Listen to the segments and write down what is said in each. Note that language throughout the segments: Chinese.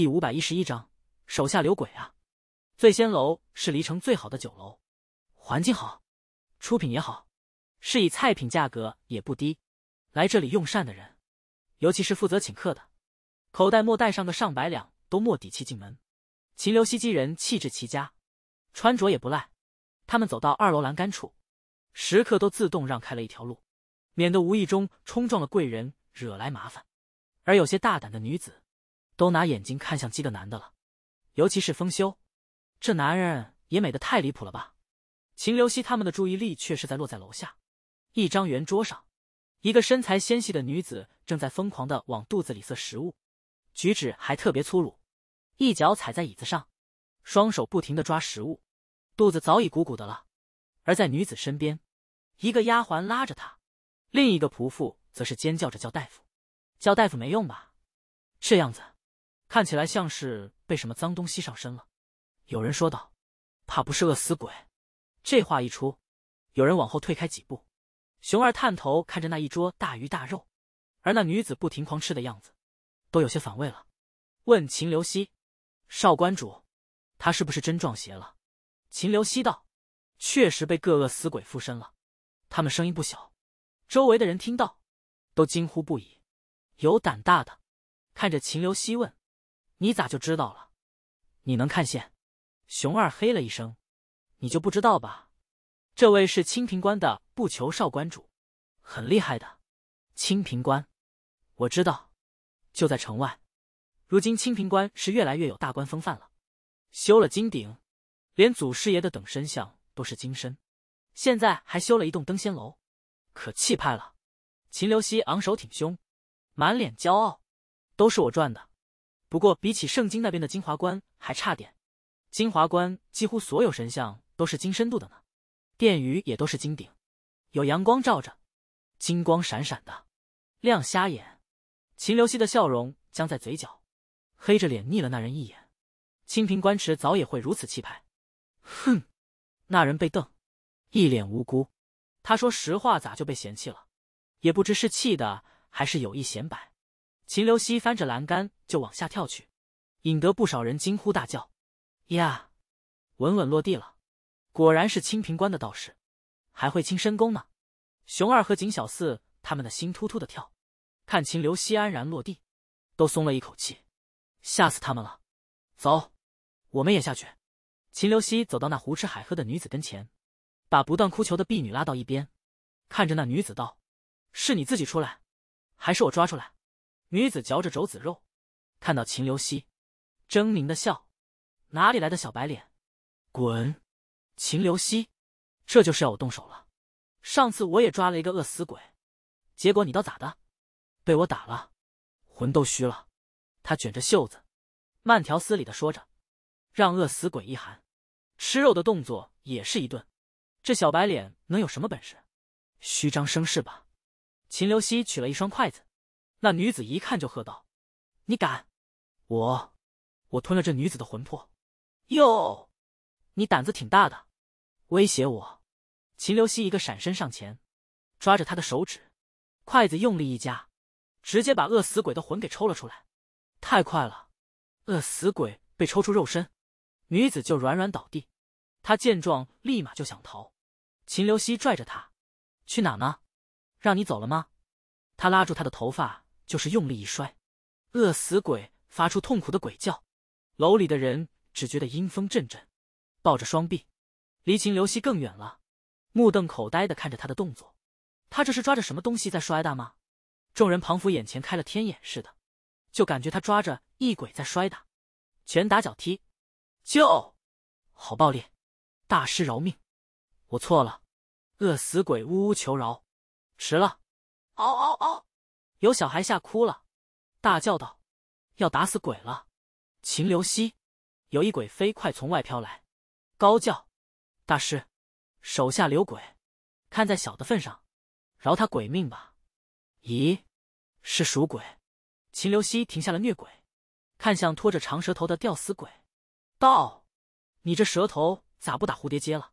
第五百一十一章，手下留鬼啊！醉仙楼是离城最好的酒楼，环境好，出品也好，是以菜品价格也不低。来这里用膳的人，尤其是负责请客的，口袋没带上个上百两都没底气进门。秦流西机人气质极佳，穿着也不赖。他们走到二楼栏杆处，食客都自动让开了一条路，免得无意中冲撞了贵人，惹来麻烦。而有些大胆的女子。都拿眼睛看向几个男的了，尤其是风修，这男人也美的太离谱了吧？秦流西他们的注意力却是在落在楼下，一张圆桌上，一个身材纤细的女子正在疯狂的往肚子里塞食物，举止还特别粗鲁，一脚踩在椅子上，双手不停的抓食物，肚子早已鼓鼓的了。而在女子身边，一个丫鬟拉着她，另一个仆妇则是尖叫着叫大夫，叫大夫没用吧？这样子。看起来像是被什么脏东西上身了，有人说道：“怕不是饿死鬼。”这话一出，有人往后退开几步。熊二探头看着那一桌大鱼大肉，而那女子不停狂吃的样子，都有些反胃了。问秦流西：“少关主，他是不是真撞邪了？”秦流西道：“确实被各饿死鬼附身了。”他们声音不小，周围的人听到，都惊呼不已。有胆大的看着秦流西问。你咋就知道了？你能看线？熊二嘿了一声，你就不知道吧？这位是清平关的不求少关主，很厉害的。清平关，我知道，就在城外。如今清平关是越来越有大官风范了，修了金顶，连祖师爷的等身像都是金身，现在还修了一栋登仙楼，可气派了。秦留西昂首挺胸，满脸骄傲，都是我赚的。不过比起圣经那边的金华观还差点，金华观几乎所有神像都是金深度的呢，殿宇也都是金顶，有阳光照着，金光闪闪的，亮瞎眼。秦流西的笑容僵在嘴角，黑着脸睨了那人一眼。清平官池早也会如此气派，哼！那人被瞪，一脸无辜。他说实话咋就被嫌弃了？也不知是气的还是有意显摆。秦刘西翻着栏杆就往下跳去，引得不少人惊呼大叫：“呀！”稳稳落地了，果然是清平关的道士，还会轻身功呢。熊二和景小四他们的心突突的跳，看秦流西安然落地，都松了一口气，吓死他们了。走，我们也下去。秦流西走到那胡吃海喝的女子跟前，把不断哭求的婢女拉到一边，看着那女子道：“是你自己出来，还是我抓出来？”女子嚼着肘子肉，看到秦流西，狰狞的笑。哪里来的小白脸，滚！秦流西，这就是要我动手了。上次我也抓了一个饿死鬼，结果你倒咋的？被我打了，魂都虚了。他卷着袖子，慢条斯理的说着，让饿死鬼一寒，吃肉的动作也是一顿。这小白脸能有什么本事？虚张声势吧。秦流西取了一双筷子。那女子一看就喝道：“你敢！我，我吞了这女子的魂魄。”哟，你胆子挺大的，威胁我？秦流西一个闪身上前，抓着他的手指，筷子用力一夹，直接把饿死鬼的魂给抽了出来。太快了！饿死鬼被抽出肉身，女子就软软倒地。他见状立马就想逃，秦流西拽着他：“去哪呢？让你走了吗？”他拉住他的头发。就是用力一摔，饿死鬼发出痛苦的鬼叫，楼里的人只觉得阴风阵阵，抱着双臂，离秦刘溪更远了，目瞪口呆的看着他的动作，他这是抓着什么东西在摔打吗？众人仿佛眼前开了天眼似的，就感觉他抓着一鬼在摔打，拳打脚踢，就，好暴力！大师饶命，我错了，饿死鬼呜呜求饶，迟了，嗷嗷嗷！有小孩吓哭了，大叫道：“要打死鬼了！”秦流西，有一鬼飞快从外飘来，高叫：“大师，手下留鬼，看在小的份上，饶他鬼命吧！”咦，是鼠鬼？秦流西停下了虐鬼，看向拖着长舌头的吊死鬼，道：“你这舌头咋不打蝴蝶结了？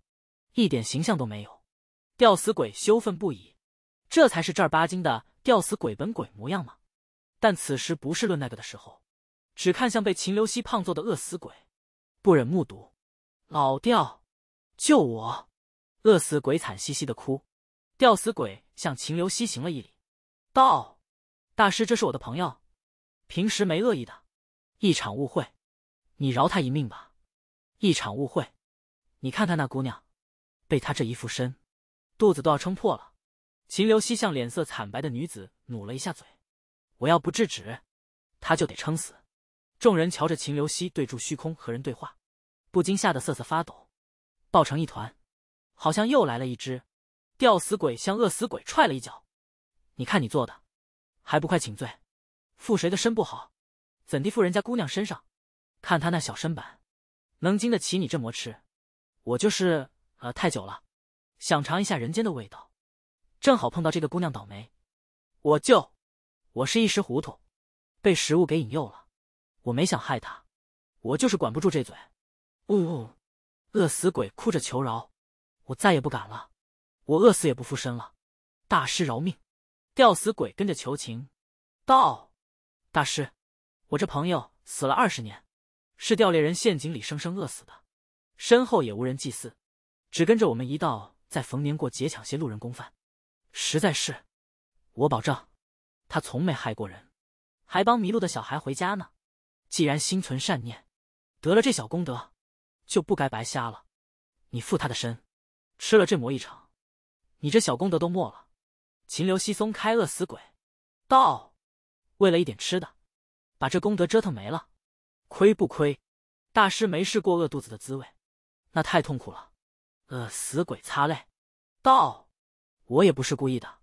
一点形象都没有！”吊死鬼羞愤不已，这才是正儿八经的。吊死鬼本鬼模样吗？但此时不是论那个的时候，只看向被秦流溪胖揍的饿死鬼，不忍目睹。老吊，救我！饿死鬼惨兮兮的哭。吊死鬼向秦流溪行了一礼，道：“大师，这是我的朋友，平时没恶意的，一场误会，你饶他一命吧。一场误会，你看看那姑娘，被他这一附身，肚子都要撑破了。”秦流西向脸色惨白的女子努了一下嘴，我要不制止，他就得撑死。众人瞧着秦流西对住虚空和人对话，不禁吓得瑟瑟发抖，抱成一团，好像又来了一只吊死鬼，向饿死鬼踹了一脚。你看你做的，还不快请罪？附谁的身不好？怎地附人家姑娘身上？看他那小身板，能经得起你这魔吃？我就是呃太久了，想尝一下人间的味道。正好碰到这个姑娘倒霉，我就我是一时糊涂，被食物给引诱了。我没想害她，我就是管不住这嘴。呜呜，饿死鬼哭着求饶，我再也不敢了，我饿死也不附身了。大师饶命，吊死鬼跟着求情道：“大师，我这朋友死了二十年，是吊猎人陷阱里生生饿死的，身后也无人祭祀，只跟着我们一道在逢年过节抢些路人公饭。”实在是，我保证，他从没害过人，还帮迷路的小孩回家呢。既然心存善念，得了这小功德，就不该白瞎了。你负他的身，吃了这魔一场，你这小功德都没了。秦刘西松开饿死鬼，道：“为了一点吃的，把这功德折腾没了，亏不亏？”大师没试过饿肚子的滋味，那太痛苦了。饿死鬼擦泪，道。我也不是故意的，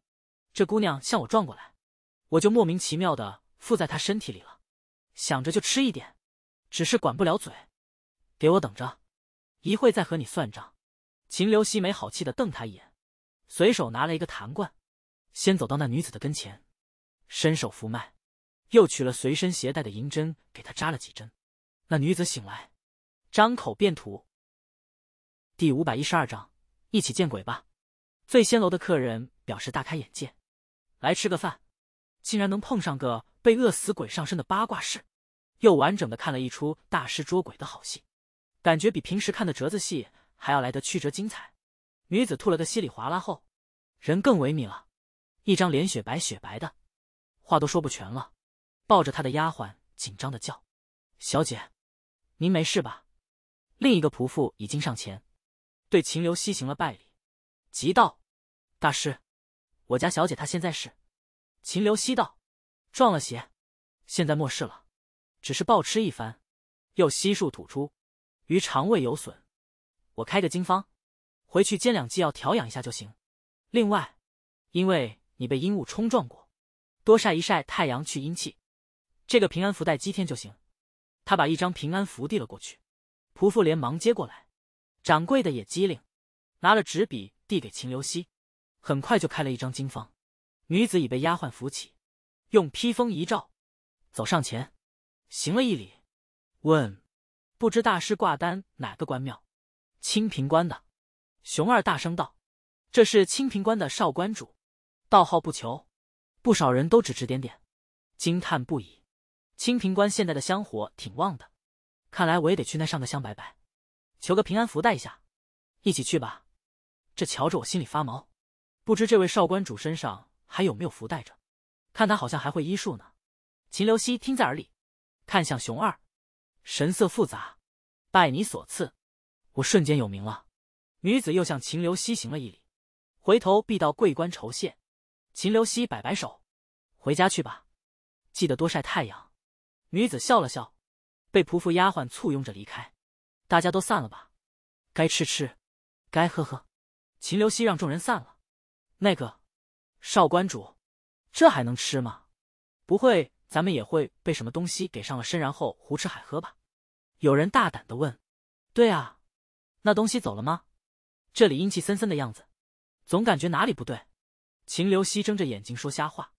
这姑娘向我撞过来，我就莫名其妙的附在她身体里了。想着就吃一点，只是管不了嘴。给我等着，一会再和你算账。秦刘希没好气的瞪他一眼，随手拿了一个痰罐，先走到那女子的跟前，伸手扶脉，又取了随身携带的银针给她扎了几针。那女子醒来，张口便吐。第五百一十二章，一起见鬼吧。醉仙楼的客人表示大开眼界，来吃个饭，竟然能碰上个被饿死鬼上身的八卦事，又完整的看了一出大师捉鬼的好戏，感觉比平时看的折子戏还要来得曲折精彩。女子吐了个稀里哗啦后，人更萎靡了，一张脸雪白雪白的，话都说不全了，抱着她的丫鬟紧张的叫：“小姐，您没事吧？”另一个仆妇已经上前，对秦流西行了拜礼。急道：“大师，我家小姐她现在是秦流西道撞了邪，现在没事了，只是暴吃一番，又悉数吐出，于肠胃有损。我开个金方，回去煎两剂药调养一下就行。另外，因为你被阴物冲撞过，多晒一晒太阳去阴气。这个平安符带几天就行。”他把一张平安符递了过去，仆妇连忙接过来，掌柜的也机灵。拿了纸笔递给秦流西，很快就开了一张金方。女子已被丫鬟扶起，用披风一罩，走上前，行了一礼，问：“不知大师挂单哪个关庙？”“清平关的。”熊二大声道：“这是清平关的少关主，道号不求。”不少人都指指点点，惊叹不已。清平关现在的香火挺旺的，看来我也得去那上个香拜拜，求个平安福带一下。一起去吧。这瞧着我心里发毛，不知这位少官主身上还有没有福带着？看他好像还会医术呢。秦流西听在耳里，看向熊二，神色复杂。拜你所赐，我瞬间有名了。女子又向秦流西行了一礼，回头必到贵官酬谢。秦流西摆摆手，回家去吧，记得多晒太阳。女子笑了笑，被仆妇丫鬟簇拥着离开。大家都散了吧，该吃吃，该喝喝。秦刘熙让众人散了。那个，少关主，这还能吃吗？不会，咱们也会被什么东西给上了身，然后胡吃海喝吧？有人大胆的问。对啊，那东西走了吗？这里阴气森森的样子，总感觉哪里不对。秦刘西睁着眼睛说瞎话，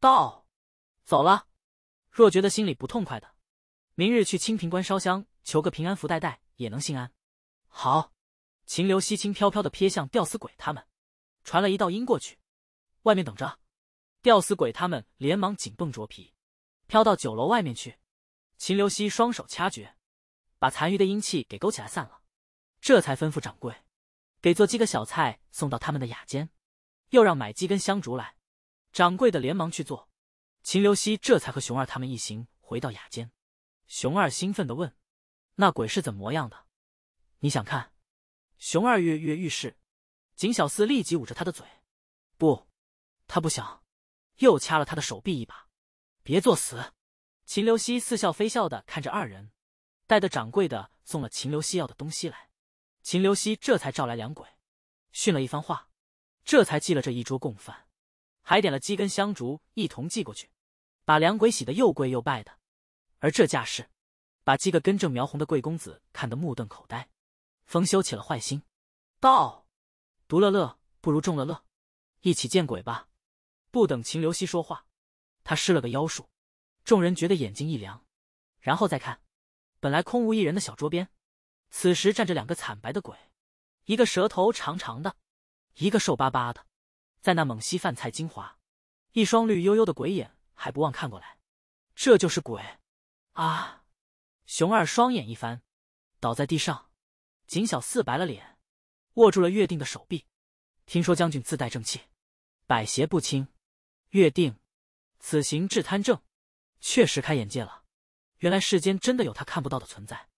道：“走了。若觉得心里不痛快的，明日去清平关烧香，求个平安福，带带也能心安。”好。秦流西轻飘飘的瞥向吊死鬼他们，传了一道音过去：“外面等着。”吊死鬼他们连忙紧绷着皮，飘到酒楼外面去。秦刘西双手掐诀，把残余的阴气给勾起来散了，这才吩咐掌柜：“给做几个小菜送到他们的雅间，又让买几根香烛来。”掌柜的连忙去做。秦刘西这才和熊二他们一行回到雅间。熊二兴奋的问：“那鬼是怎么样的？你想看？”熊二跃跃欲试，景小四立即捂着他的嘴，不，他不想，又掐了他的手臂一把，别作死。秦流西似笑非笑的看着二人，带着掌柜的送了秦流西要的东西来，秦流西这才召来两鬼，训了一番话，这才祭了这一桌供饭，还点了鸡根香烛一同寄过去，把两鬼洗的又跪又拜的，而这架势，把几个根正苗红的贵公子看得目瞪口呆。风修起了坏心，道：“独乐乐不如众乐乐，一起见鬼吧！”不等秦流西说话，他施了个妖术，众人觉得眼睛一凉。然后再看，本来空无一人的小桌边，此时站着两个惨白的鬼，一个舌头长长的，一个瘦巴巴的，在那猛吸饭菜精华，一双绿幽幽的鬼眼还不忘看过来。这就是鬼！啊！熊二双眼一翻，倒在地上。景小四白了脸，握住了岳定的手臂。听说将军自带正气，百邪不侵。岳定，此行治贪政，确实开眼界了。原来世间真的有他看不到的存在。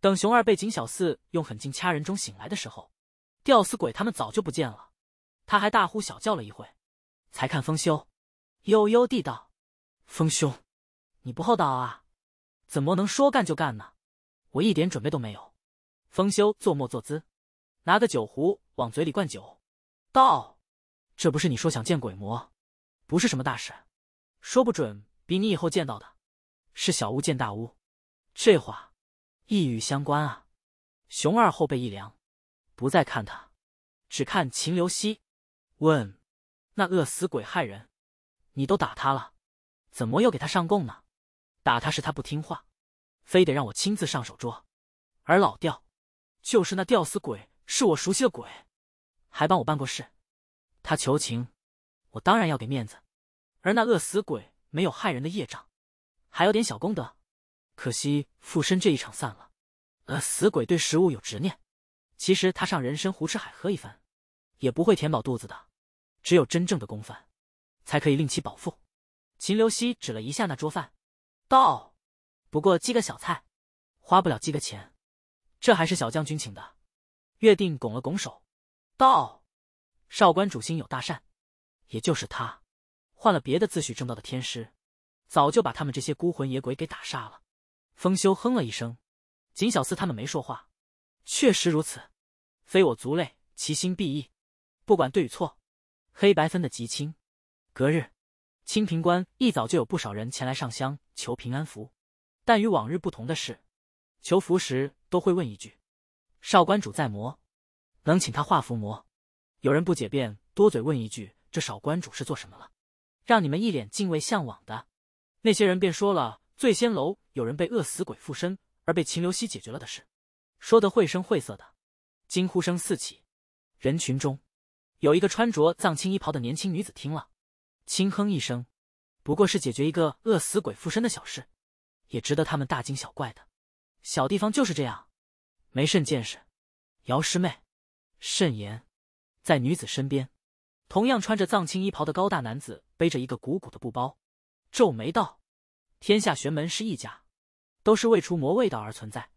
等熊二被景小四用狠劲掐人中醒来的时候，吊死鬼他们早就不见了。他还大呼小叫了一会，才看风修，悠悠地道：“风兄，你不厚道啊，怎么能说干就干呢？我一点准备都没有。”丰休坐墨坐姿，拿个酒壶往嘴里灌酒，道：“这不是你说想见鬼魔，不是什么大事，说不准比你以后见到的是小巫见大巫。”这话一语相关啊！熊二后背一凉，不再看他，只看秦流西，问：“那饿死鬼害人，你都打他了，怎么又给他上供呢？打他是他不听话，非得让我亲自上手捉，而老掉。”就是那吊死鬼，是我熟悉的鬼，还帮我办过事。他求情，我当然要给面子。而那饿死鬼没有害人的业障，还有点小功德。可惜附身这一场散了。饿死鬼对食物有执念，其实他上人参胡吃海喝一番，也不会填饱肚子的。只有真正的公饭，才可以令其饱腹。秦刘西指了一下那桌饭，道：“不过几个小菜，花不了几个钱。”这还是小将军请的，岳定拱了拱手道：“少官主心有大善，也就是他换了别的自诩正道的天师，早就把他们这些孤魂野鬼给打杀了。”风修哼了一声，锦小厮他们没说话。确实如此，非我族类，其心必异。不管对与错，黑白分的极清。隔日，清平关一早就有不少人前来上香求平安符，但与往日不同的是。求符时都会问一句：“少关主在魔，能请他画符魔？”有人不解，便多嘴问一句：“这少关主是做什么了？”让你们一脸敬畏向往的，那些人便说了：“醉仙楼有人被饿死鬼附身，而被秦流溪解决了的事。”说得绘声绘色的，惊呼声四起。人群中有一个穿着藏青衣袍的年轻女子听了，轻哼一声：“不过是解决一个饿死鬼附身的小事，也值得他们大惊小怪的。”小地方就是这样，没甚见识。姚师妹，慎言。在女子身边，同样穿着藏青衣袍的高大男子背着一个鼓鼓的布包，皱眉道：“天下玄门是一家，都是为除魔卫道而存在，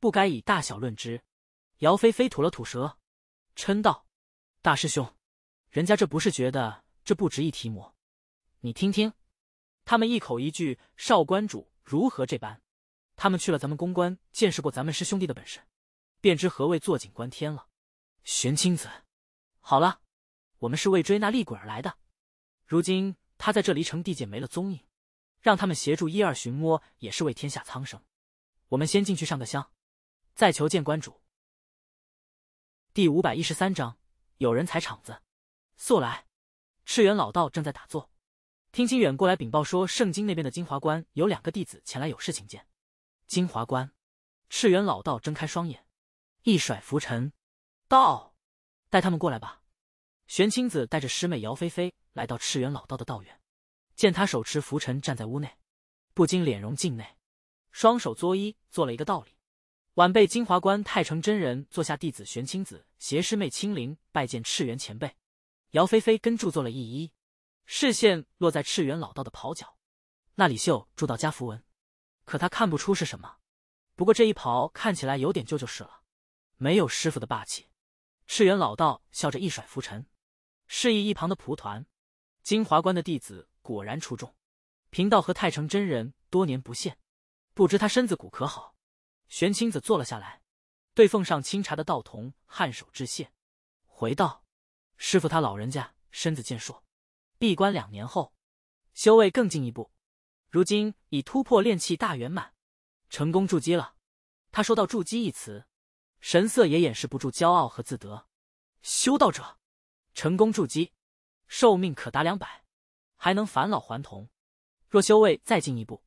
不该以大小论之。”姚菲菲吐了吐舌，嗔道：“大师兄，人家这不是觉得这不值一提魔？你听听，他们一口一句少关主如何这般。”他们去了咱们公关，见识过咱们师兄弟的本事，便知何谓坐井观天了。玄清子，好了，我们是为追那厉鬼而来的。如今他在这离城地界没了踪影，让他们协助一二寻摸，也是为天下苍生。我们先进去上个香，再求见观主。第五百一十三章，有人踩场子，速来！赤元老道正在打坐，听清远过来禀报说，圣京那边的金华关有两个弟子前来有事请见。金华关，赤元老道睁开双眼，一甩拂尘，道：“带他们过来吧。”玄清子带着师妹姚菲菲来到赤元老道的道院，见他手持拂尘站在屋内，不禁脸容静内，双手作揖，做了一个道理：“晚辈金华关太成真人坐下弟子玄清子携师妹青灵拜见赤元前辈。”姚菲菲跟住做了一揖，视线落在赤元老道的袍脚，那里绣住到家符文。可他看不出是什么，不过这一袍看起来有点旧就是了，没有师傅的霸气。赤元老道笑着一甩拂尘，示意一旁的蒲团。金华观的弟子果然出众，贫道和太成真人多年不见，不知他身子骨可好？玄清子坐了下来，对奉上清茶的道童颔首致谢，回道：“师傅他老人家身子健硕，闭关两年后，修为更进一步。”如今已突破炼气大圆满，成功筑基了。他说到“筑基”一词，神色也掩饰不住骄傲和自得。修道者成功筑基，寿命可达两百，还能返老还童。若修为再进一步，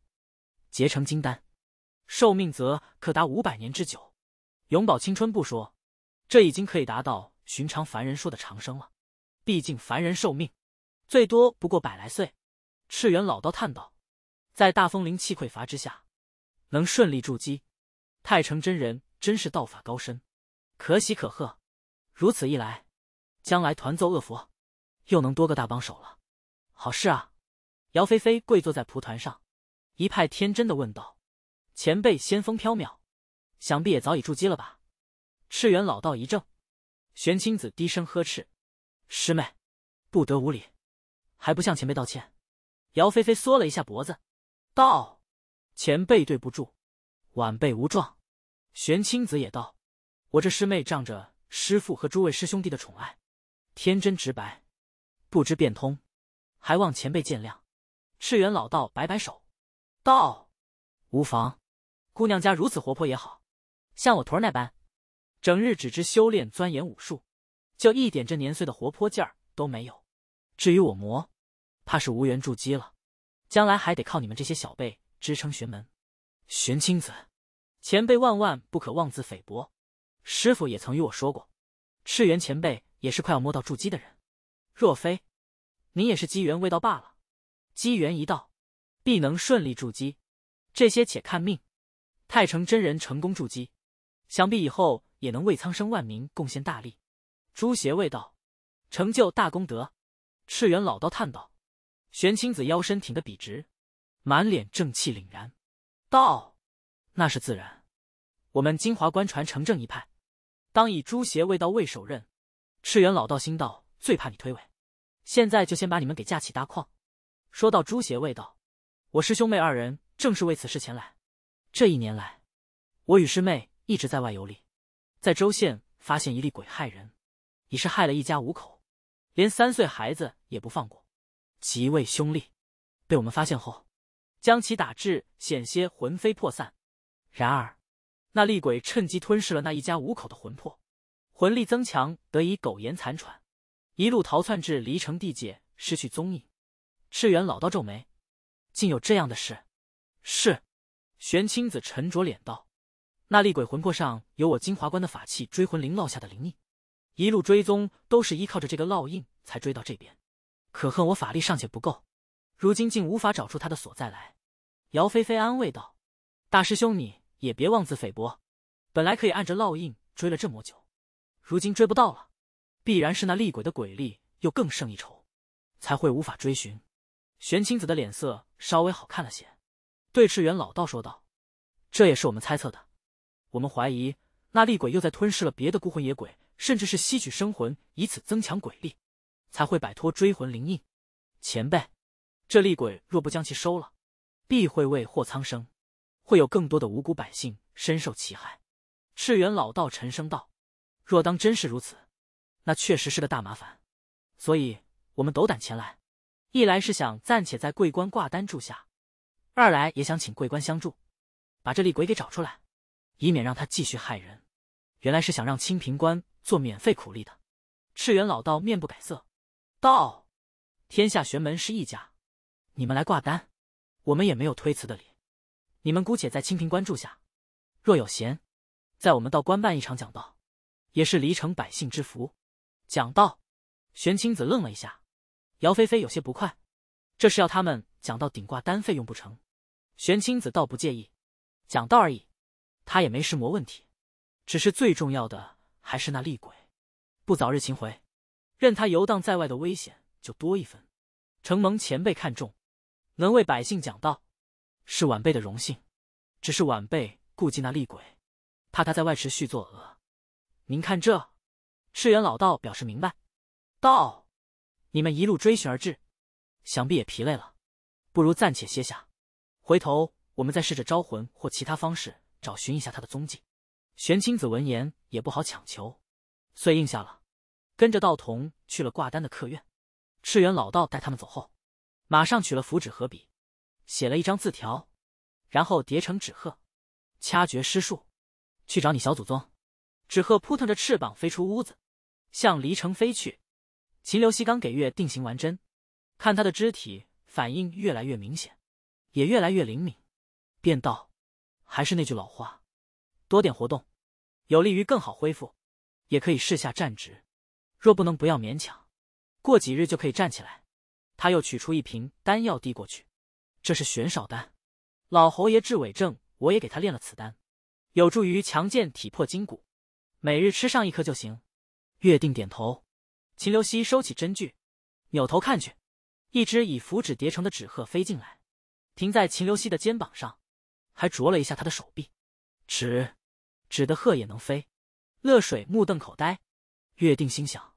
结成金丹，寿命则可达五百年之久，永葆青春不说，这已经可以达到寻常凡人说的长生了。毕竟凡人寿命最多不过百来岁。赤元老道叹道。在大风灵气匮乏之下，能顺利筑基，太成真人真是道法高深，可喜可贺。如此一来，将来团奏恶佛，又能多个大帮手了。好事啊！姚菲菲跪坐在蒲团上，一派天真的问道：“前辈仙风飘渺，想必也早已筑基了吧？”赤元老道一怔，玄清子低声呵斥：“师妹，不得无礼，还不向前辈道歉？”姚菲菲缩了一下脖子。道，前辈对不住，晚辈无状。玄清子也道：“我这师妹仗着师父和诸位师兄弟的宠爱，天真直白，不知变通，还望前辈见谅。”赤元老道摆摆手，道：“无妨，姑娘家如此活泼也好，像我徒儿那般，整日只知修炼钻研武术，就一点这年岁的活泼劲儿都没有。至于我魔，怕是无缘筑基了。”将来还得靠你们这些小辈支撑玄门。玄清子，前辈万万不可妄自菲薄。师傅也曾与我说过，赤元前辈也是快要摸到筑基的人。若非您也是机缘未到罢了，机缘一到，必能顺利筑基。这些且看命。太成真人成功筑基，想必以后也能为苍生万民贡献大力。诛邪未道，成就大功德。赤元老道叹道。玄清子腰身挺得笔直，满脸正气凛然，道：“那是自然，我们金华观传承正一派，当以诛邪为道，为首任。赤元老道心道最怕你推诿，现在就先把你们给架起搭矿。”说到诛邪未道，我师兄妹二人正是为此事前来。这一年来，我与师妹一直在外游历，在周县发现一例鬼害人，已是害了一家五口，连三岁孩子也不放过。极为凶厉，被我们发现后，将其打至险些魂飞魄散。然而，那厉鬼趁机吞噬了那一家五口的魂魄，魂力增强，得以苟延残喘，一路逃窜至离城地界，失去踪影。赤元老道皱眉：“竟有这样的事？”“是。”玄清子沉着脸道：“那厉鬼魂魄上有我金华关的法器追魂铃烙下的灵印，一路追踪都是依靠着这个烙印才追到这边。”可恨我法力尚且不够，如今竟无法找出他的所在来。姚菲菲安慰道：“大师兄你也别妄自菲薄，本来可以按着烙印追了这么久，如今追不到了，必然是那厉鬼的鬼力又更胜一筹，才会无法追寻。”玄清子的脸色稍微好看了些，对赤元老道说道：“这也是我们猜测的，我们怀疑那厉鬼又在吞噬了别的孤魂野鬼，甚至是吸取生魂，以此增强鬼力。”才会摆脱追魂灵印，前辈，这厉鬼若不将其收了，必会为祸苍生，会有更多的无辜百姓深受其害。赤元老道沉声道：“若当真是如此，那确实是个大麻烦。所以我们斗胆前来，一来是想暂且在桂冠挂单住下，二来也想请桂冠相助，把这厉鬼给找出来，以免让他继续害人。原来是想让清平官做免费苦力的。”赤元老道面不改色。道，天下玄门是一家，你们来挂单，我们也没有推辞的理。你们姑且在清平关住下，若有闲，在我们道官办一场讲道，也是离城百姓之福。讲道，玄清子愣了一下，姚菲菲有些不快，这是要他们讲到顶挂单费用不成？玄清子倒不介意，讲道而已，他也没什么问题，只是最重要的还是那厉鬼，不早日擒回。任他游荡在外的危险就多一分。承蒙前辈看重，能为百姓讲道，是晚辈的荣幸。只是晚辈顾忌那厉鬼，怕他在外持续作恶。您看这，赤元老道表示明白，道：“你们一路追寻而至，想必也疲累了，不如暂且歇下，回头我们再试着招魂或其他方式找寻一下他的踪迹。”玄清子闻言也不好强求，遂应下了。跟着道童去了挂单的客院，赤原老道带他们走后，马上取了符纸和笔，写了一张字条，然后叠成纸鹤，掐诀施术，去找你小祖宗。纸鹤扑腾着翅膀飞出屋子，向离城飞去。秦刘西刚给月定型完针，看他的肢体反应越来越明显，也越来越灵敏，便道：“还是那句老话，多点活动，有利于更好恢复，也可以试下站直。”若不能，不要勉强。过几日就可以站起来。他又取出一瓶丹药递过去，这是玄少丹。老侯爷治痿症，我也给他炼了此丹，有助于强健体魄筋骨。每日吃上一颗就行。月定点头。秦流西收起针具，扭头看去，一只以符纸叠成的纸鹤飞进来，停在秦流西的肩膀上，还啄了一下他的手臂。纸纸的鹤也能飞？乐水目瞪口呆。月定心想。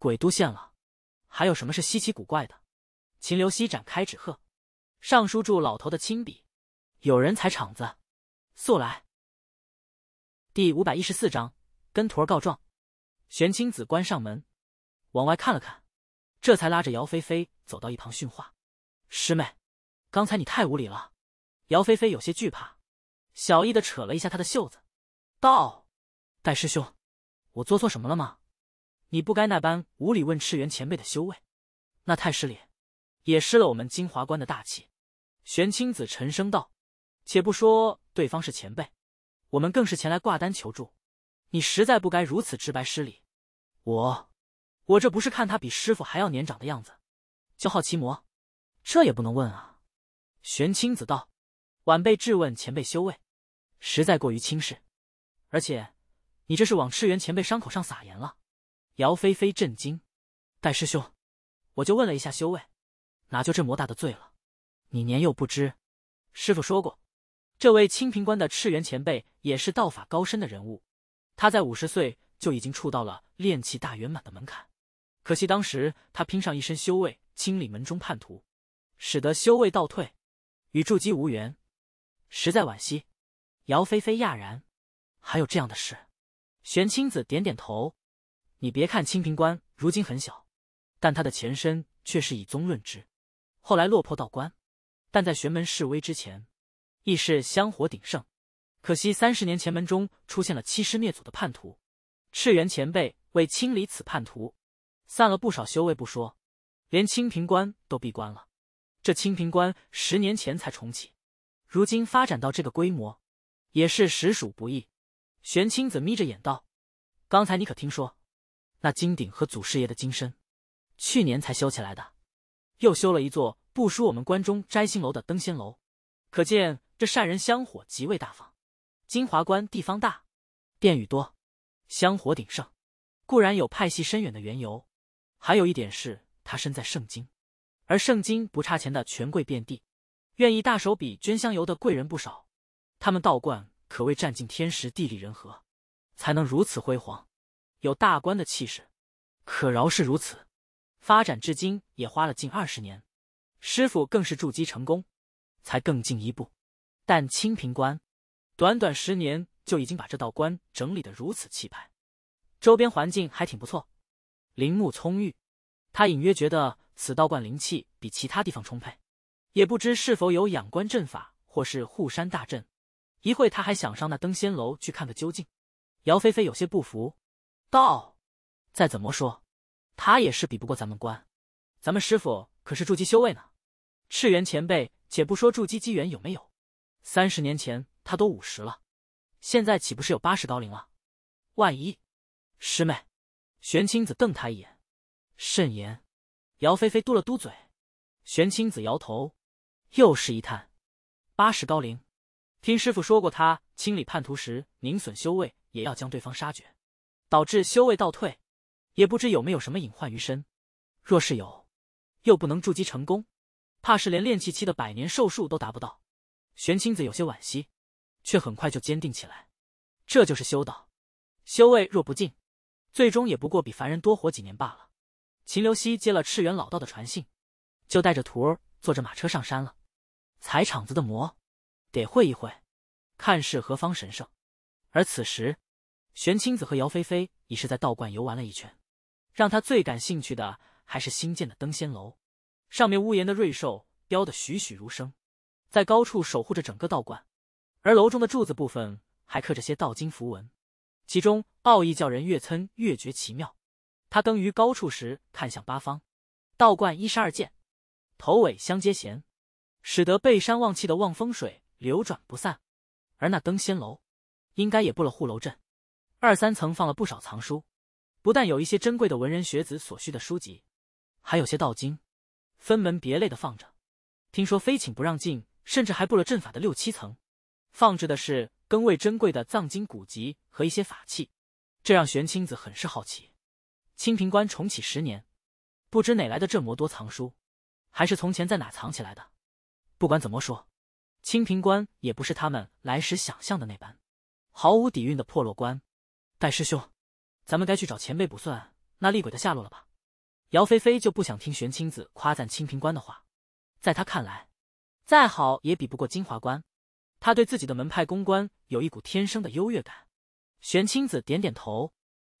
鬼都现了，还有什么是稀奇古怪的？秦留西展开纸鹤，尚书祝老头的亲笔，有人踩场子，速来。第五百一十四章，跟徒儿告状。玄清子关上门，往外看了看，这才拉着姚菲菲走到一旁训话：“师妹，刚才你太无礼了。”姚菲菲有些惧怕，小意的扯了一下她的袖子，道：“戴师兄，我做错什么了吗？”你不该那般无理问赤元前辈的修为，那太失礼，也失了我们金华观的大气。玄清子沉声道：“且不说对方是前辈，我们更是前来挂单求助，你实在不该如此直白失礼。”我，我这不是看他比师傅还要年长的样子，就好奇魔，这也不能问啊！玄清子道：“晚辈质问前辈修为，实在过于轻视，而且，你这是往赤元前辈伤口上撒盐了。”姚菲菲震惊，戴师兄，我就问了一下修为，哪就这么大的罪了？你年幼不知，师傅说过，这位清平关的赤元前辈也是道法高深的人物，他在五十岁就已经触到了炼气大圆满的门槛，可惜当时他拼上一身修为清理门中叛徒，使得修为倒退，与筑基无缘，实在惋惜。姚菲菲讶然，还有这样的事？玄清子点点头。你别看清平关如今很小，但它的前身却是以宗论之，后来落魄道观，但在玄门示威之前，亦是香火鼎盛。可惜三十年前门中出现了欺师灭祖的叛徒，赤元前辈为清理此叛徒，散了不少修为不说，连清平关都闭关了。这清平关十年前才重启，如今发展到这个规模，也是实属不易。玄清子眯着眼道：“刚才你可听说？”那金鼎和祖师爷的金身，去年才修起来的，又修了一座不输我们关中摘星楼的登仙楼，可见这善人香火极为大方。金华关地方大，殿宇多，香火鼎盛，固然有派系深远的缘由，还有一点是他身在圣京，而圣京不差钱的权贵遍地，愿意大手笔捐香油的贵人不少，他们道观可谓占尽天时地利人和，才能如此辉煌。有大观的气势，可饶是如此，发展至今也花了近二十年。师傅更是筑基成功，才更进一步。但清平关，短短十年就已经把这道关整理的如此气派，周边环境还挺不错，林木葱郁。他隐约觉得此道观灵气比其他地方充沛，也不知是否有养观阵法或是护山大阵。一会他还想上那登仙楼去看个究竟。姚菲菲有些不服。道，再怎么说，他也是比不过咱们官。咱们师傅可是筑基修为呢。赤元前辈，且不说筑基机缘有没有，三十年前他都五十了，现在岂不是有八十高龄了？万一……师妹，玄清子瞪他一眼，慎言。姚菲菲嘟了嘟嘴，玄清子摇头，又是一叹。八十高龄，听师傅说过，他清理叛徒时宁损修为，也要将对方杀绝。导致修为倒退，也不知有没有什么隐患于身。若是有，又不能筑基成功，怕是连炼气期的百年寿数都达不到。玄清子有些惋惜，却很快就坚定起来。这就是修道，修为若不进，最终也不过比凡人多活几年罢了。秦流溪接了赤元老道的传信，就带着徒儿坐着马车上山了。踩场子的魔，得会一会，看是何方神圣。而此时。玄清子和姚菲菲已是在道观游玩了一圈，让他最感兴趣的还是新建的登仙楼，上面屋檐的瑞兽雕得栩栩如生，在高处守护着整个道观，而楼中的柱子部分还刻着些道经符文，其中奥义叫人越参越觉奇妙。他登于高处时，看向八方，道观一十二剑，头尾相接衔，使得背山望气的望风水流转不散，而那登仙楼，应该也布了护楼阵。二三层放了不少藏书，不但有一些珍贵的文人学子所需的书籍，还有些道经，分门别类的放着。听说非请不让进，甚至还布了阵法的六七层，放置的是更为珍贵的藏经古籍和一些法器。这让玄清子很是好奇。清平关重启十年，不知哪来的这魔多藏书，还是从前在哪藏起来的？不管怎么说，清平关也不是他们来时想象的那般，毫无底蕴的破落关。戴师兄，咱们该去找前辈卜算那厉鬼的下落了吧？姚菲菲就不想听玄清子夸赞清平关的话，在他看来，再好也比不过金华关。他对自己的门派公关有一股天生的优越感。玄清子点点头，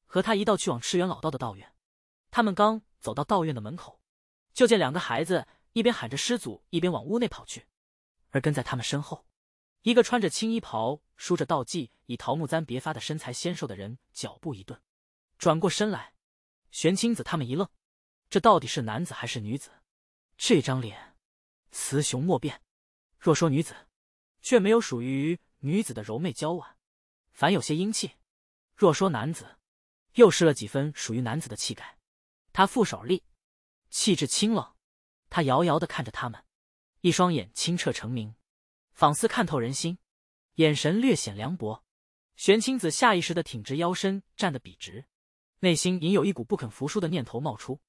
和他一道去往赤元老道的道院。他们刚走到道院的门口，就见两个孩子一边喊着师祖，一边往屋内跑去，而跟在他们身后。一个穿着青衣袍、梳着道髻、以桃木簪别发的身材纤瘦的人，脚步一顿，转过身来。玄清子他们一愣：这到底是男子还是女子？这张脸，雌雄莫辨。若说女子，却没有属于女子的柔媚娇婉，反有些英气；若说男子，又失了几分属于男子的气概。他负手立，气质清冷。他遥遥的看着他们，一双眼清澈澄明。仿似看透人心，眼神略显凉薄。玄清子下意识的挺直腰身，站得笔直，内心隐有一股不肯服输的念头冒出。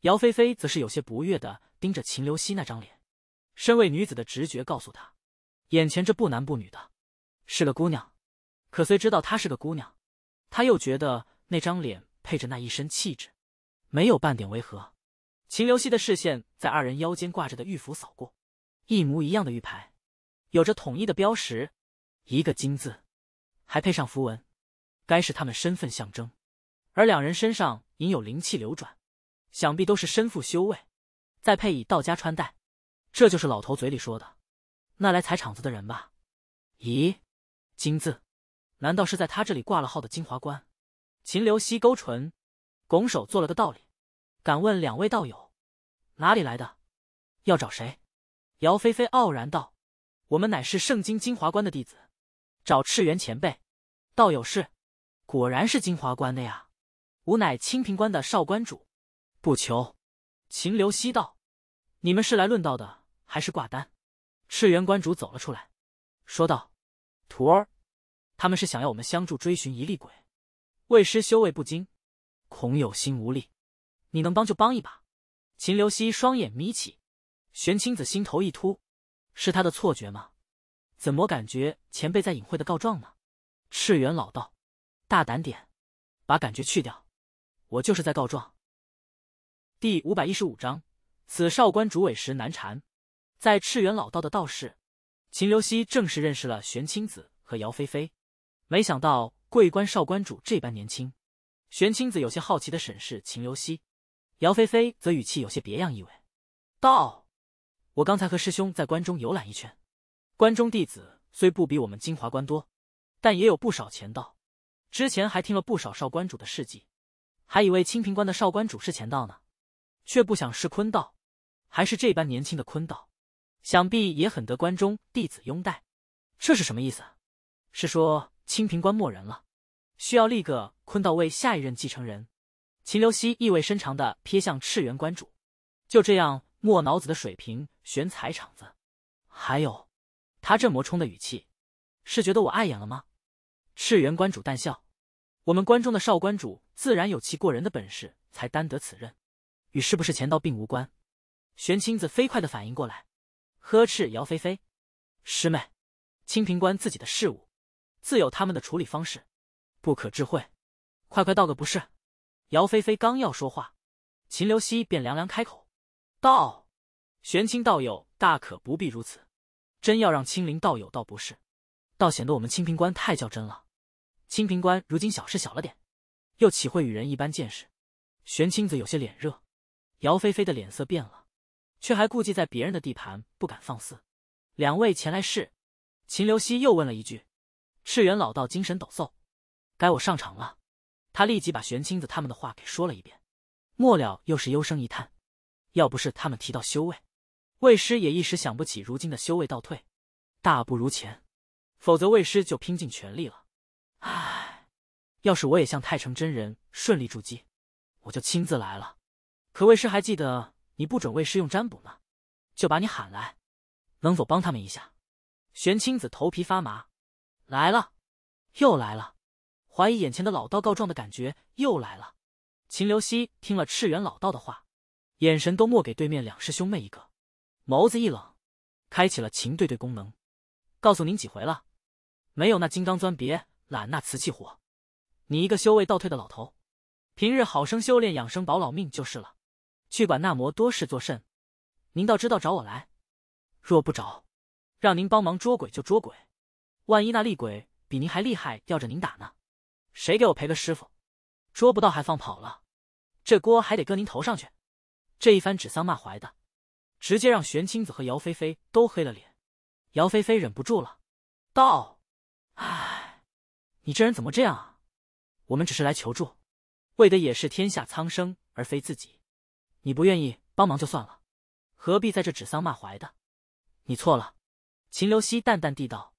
姚菲菲则是有些不悦的盯着秦流西那张脸，身为女子的直觉告诉她，眼前这不男不女的，是个姑娘。可虽知道她是个姑娘，她又觉得那张脸配着那一身气质，没有半点违和。秦流西的视线在二人腰间挂着的玉符扫过，一模一样的玉牌。有着统一的标识，一个金字，还配上符文，该是他们身份象征。而两人身上隐有灵气流转，想必都是身负修为，再配以道家穿戴，这就是老头嘴里说的那来踩场子的人吧？咦，金字，难道是在他这里挂了号的金华官？秦流溪勾唇，拱手做了个道理，敢问两位道友，哪里来的？要找谁？姚菲菲傲然道。我们乃是圣京金华观的弟子，找赤元前辈，道友是，果然是金华观的呀。吾乃清平观的少关主，不求。秦刘溪道，你们是来论道的，还是挂单？赤元观主走了出来，说道：“徒儿，他们是想要我们相助追寻一厉鬼，为师修为不精，恐有心无力，你能帮就帮一把。”秦刘溪双眼眯起，玄清子心头一突。是他的错觉吗？怎么感觉前辈在隐晦的告状呢？赤原老道，大胆点，把感觉去掉，我就是在告状。第五百一十五章，此少官主委实难缠。在赤原老道的道士，秦流溪正式认识了玄清子和姚菲菲。没想到桂官少官主这般年轻。玄清子有些好奇的审视秦流溪，姚菲菲则语气有些别样意味，道。我刚才和师兄在关中游览一圈，关中弟子虽不比我们金华关多，但也有不少前道。之前还听了不少少关主的事迹，还以为清平关的少关主是前道呢，却不想是坤道，还是这般年轻的坤道，想必也很得关中弟子拥戴。这是什么意思？是说清平关没人了，需要立个坤道为下一任继承人？秦流溪意味深长的瞥向赤元关主，就这样。莫脑子的水平选财场子，还有，他这魔冲的语气，是觉得我碍眼了吗？赤原关主淡笑，我们关中的少关主自然有其过人的本事，才担得此任，与是不是钱道并无关。玄清子飞快的反应过来，呵斥姚菲菲：“师妹，清平关自己的事务，自有他们的处理方式，不可智慧。快快道个不是。”姚菲菲刚要说话，秦流西便凉凉开口。道，玄清道友大可不必如此，真要让青灵道友倒不是，倒显得我们清平官太较真了。清平官如今小事小了点，又岂会与人一般见识？玄清子有些脸热，姚菲菲的脸色变了，却还顾忌在别人的地盘不敢放肆。两位前来是？秦刘西又问了一句。赤元老道精神抖擞，该我上场了。他立即把玄清子他们的话给说了一遍，末了又是幽声一叹。要不是他们提到修为，魏师也一时想不起如今的修为倒退，大不如前，否则魏师就拼尽全力了。唉，要是我也像太成真人顺利筑基，我就亲自来了。可魏师还记得你不准魏师用占卜呢，就把你喊来，能否帮他们一下？玄清子头皮发麻，来了，又来了，怀疑眼前的老道告状的感觉又来了。秦流溪听了赤元老道的话。眼神都没给对面两师兄妹一个，眸子一冷，开启了情对对功能。告诉您几回了，没有那金刚钻，别揽那瓷器活。你一个修为倒退的老头，平日好生修炼养生保老命就是了，去管那魔多事做甚？您倒知道找我来，若不找，让您帮忙捉鬼就捉鬼。万一那厉鬼比您还厉害，吊着您打呢？谁给我赔个师傅？捉不到还放跑了，这锅还得搁您头上去。这一番指桑骂槐的，直接让玄清子和姚菲菲都黑了脸。姚菲菲忍不住了，道：“唉，你这人怎么这样啊？我们只是来求助，为的也是天下苍生，而非自己。你不愿意帮忙就算了，何必在这指桑骂槐的？你错了。”秦流西淡淡地道：“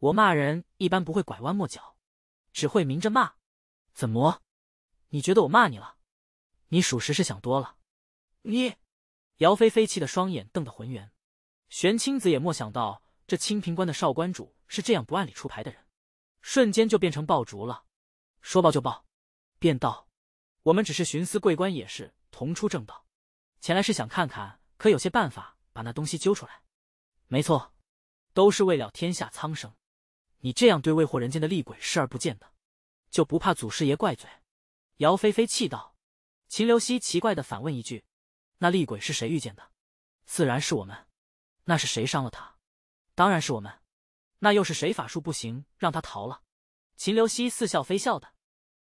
我骂人一般不会拐弯抹角，只会明着骂。怎么？你觉得我骂你了？你属实是想多了。”你，姚菲菲气得双眼瞪得浑圆。玄清子也莫想到，这清平关的少关主是这样不按理出牌的人，瞬间就变成爆竹了。说爆就爆，便道：“我们只是寻思贵官也是同出正道，前来是想看看可有些办法把那东西揪出来。没错，都是为了天下苍生。你这样对未祸人间的厉鬼视而不见的，就不怕祖师爷怪罪？”姚菲菲气道。秦流西奇怪的反问一句。那厉鬼是谁遇见的？自然是我们。那是谁伤了他？当然是我们。那又是谁法术不行，让他逃了？秦流西似笑非笑的：“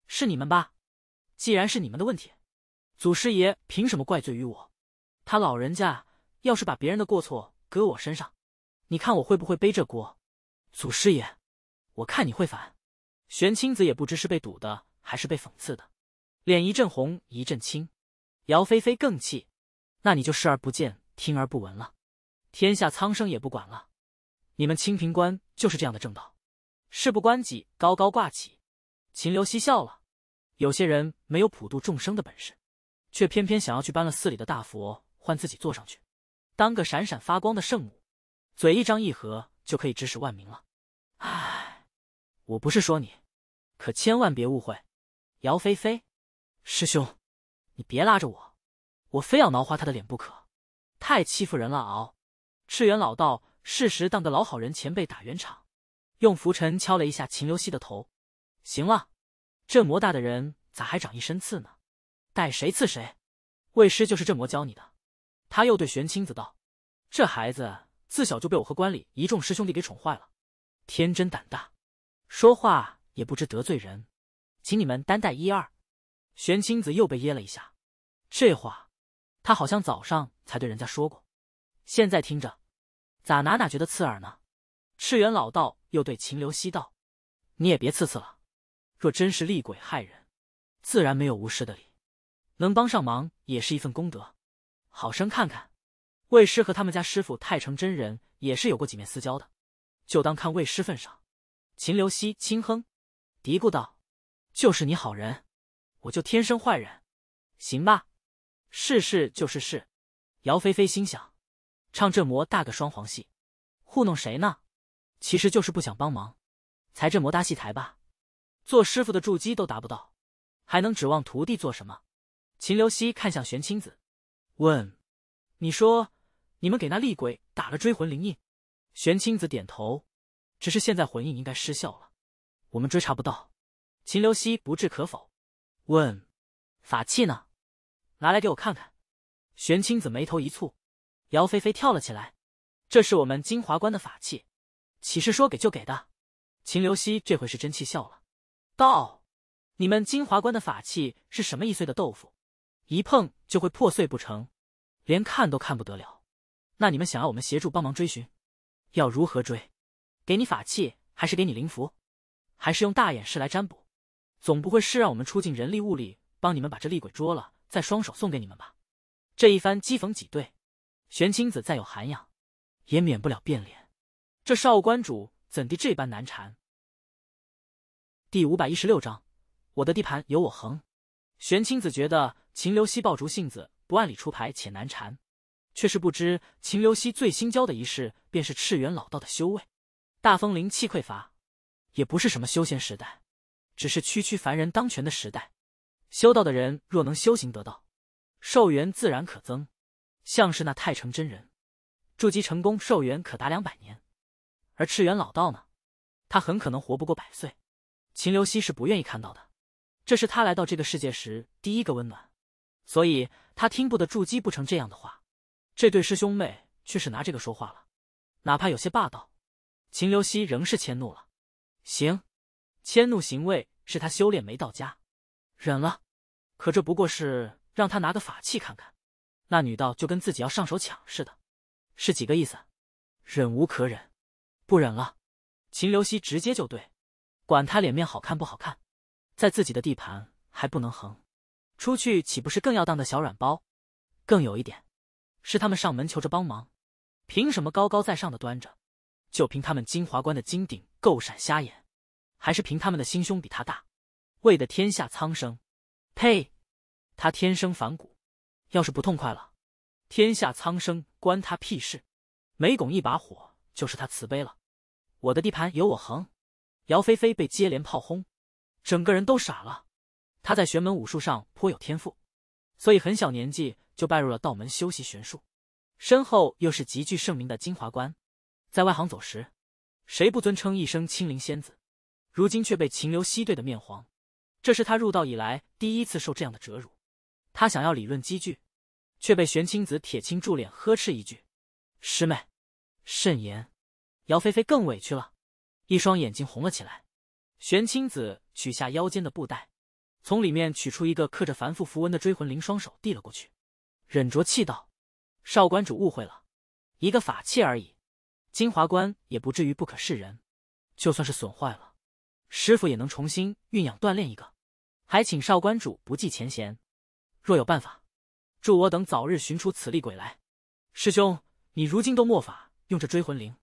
是你们吧？既然是你们的问题，祖师爷凭什么怪罪于我？他老人家要是把别人的过错搁我身上，你看我会不会背这锅？”祖师爷，我看你会烦。玄清子也不知是被堵的还是被讽刺的，脸一阵红一阵青。姚菲菲更气。那你就视而不见，听而不闻了，天下苍生也不管了，你们清平观就是这样的正道，事不关己高高挂起。秦刘西笑了，有些人没有普度众生的本事，却偏偏想要去搬了寺里的大佛，换自己坐上去，当个闪闪发光的圣母，嘴一张一合就可以指使万民了。唉，我不是说你，可千万别误会。姚菲菲，师兄，你别拉着我。我非要挠花他的脸不可，太欺负人了！敖赤元老道适时当个老好人前辈打圆场，用拂尘敲了一下秦流溪的头。行了，这魔大的人咋还长一身刺呢？带谁刺谁？魏师就是这魔教你的。他又对玄青子道：“这孩子自小就被我和关里一众师兄弟给宠坏了，天真胆大，说话也不知得罪人，请你们担待一二。”玄青子又被噎了一下，这话。他好像早上才对人家说过，现在听着，咋哪哪觉得刺耳呢？赤原老道又对秦流西道：“你也别刺刺了，若真是厉鬼害人，自然没有无师的理，能帮上忙也是一份功德。好生看看，魏师和他们家师傅太成真人也是有过几面私交的，就当看魏师份上。”秦流西轻哼，嘀咕道：“就是你好人，我就天生坏人，行吧？”是事就是事，姚菲菲心想，唱这魔大个双簧戏，糊弄谁呢？其实就是不想帮忙，才这魔搭戏台吧。做师傅的筑基都达不到，还能指望徒弟做什么？秦流溪看向玄清子，问：“你说你们给那厉鬼打了追魂灵印？”玄清子点头，只是现在魂印应该失效了，我们追查不到。秦流溪不置可否，问：“法器呢？”拿来给我看看，玄清子眉头一蹙，姚菲菲跳了起来。这是我们金华关的法器，岂是说给就给的？秦流西这回是真气笑了，道：“你们金华关的法器是什么易碎的豆腐，一碰就会破碎不成，连看都看不得了。那你们想要我们协助帮忙追寻，要如何追？给你法器，还是给你灵符，还是用大眼石来占卜？总不会是让我们出尽人力物力帮你们把这厉鬼捉了？”再双手送给你们吧。这一番讥讽挤兑，玄清子再有涵养，也免不了变脸。这少官主怎地这般难缠？第五百一十六章，我的地盘由我横。玄清子觉得秦刘溪爆竹性子，不按理出牌且难缠，却是不知秦刘溪最心焦的一事便是赤元老道的修为。大风灵气匮乏，也不是什么修仙时代，只是区区凡人当权的时代。修道的人若能修行得道，寿元自然可增。像是那太成真人，筑基成功，寿元可达两百年。而赤元老道呢，他很可能活不过百岁。秦流溪是不愿意看到的，这是他来到这个世界时第一个温暖，所以他听不得筑基不成这样的话。这对师兄妹却是拿这个说话了，哪怕有些霸道，秦流溪仍是迁怒了。行，迁怒行为是他修炼没到家，忍了。可这不过是让他拿个法器看看，那女道就跟自己要上手抢似的，是几个意思？忍无可忍，不忍了，秦刘西直接就对，管他脸面好看不好看，在自己的地盘还不能横，出去岂不是更要当的小软包？更有一点，是他们上门求着帮忙，凭什么高高在上的端着？就凭他们金华关的金鼎够闪瞎眼，还是凭他们的心胸比他大，为的天下苍生。呸！他天生反骨，要是不痛快了，天下苍生关他屁事。没拱一把火就是他慈悲了。我的地盘由我横。姚菲菲被接连炮轰，整个人都傻了。他在玄门武术上颇有天赋，所以很小年纪就拜入了道门修习玄术，身后又是极具盛名的金华观，在外行走时，谁不尊称一声青灵仙子？如今却被秦流西对的面黄。这是他入道以来第一次受这样的折辱，他想要理论积聚，却被玄清子铁青住脸呵斥一句：“师妹，慎言。”姚菲菲更委屈了，一双眼睛红了起来。玄清子取下腰间的布袋，从里面取出一个刻着繁复符文的追魂铃，双手递了过去，忍着气道：“少关主误会了，一个法器而已，金华关也不至于不可示人。就算是损坏了，师傅也能重新酝养锻炼一个。”还请少关主不计前嫌，若有办法，助我等早日寻出此厉鬼来。师兄，你如今都没法用这追魂铃。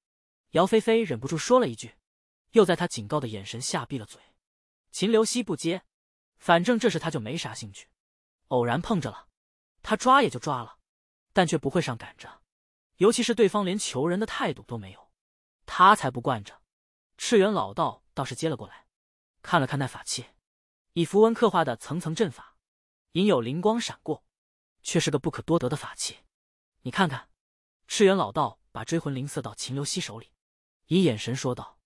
姚菲菲忍不住说了一句，又在他警告的眼神下闭了嘴。秦流西不接，反正这事他就没啥兴趣。偶然碰着了，他抓也就抓了，但却不会上赶着。尤其是对方连求人的态度都没有，他才不惯着。赤元老道倒是接了过来，看了看那法器。以符文刻画的层层阵法，隐有灵光闪过，却是个不可多得的法器。你看看，赤元老道把追魂灵塞到秦流西手里，以眼神说道：“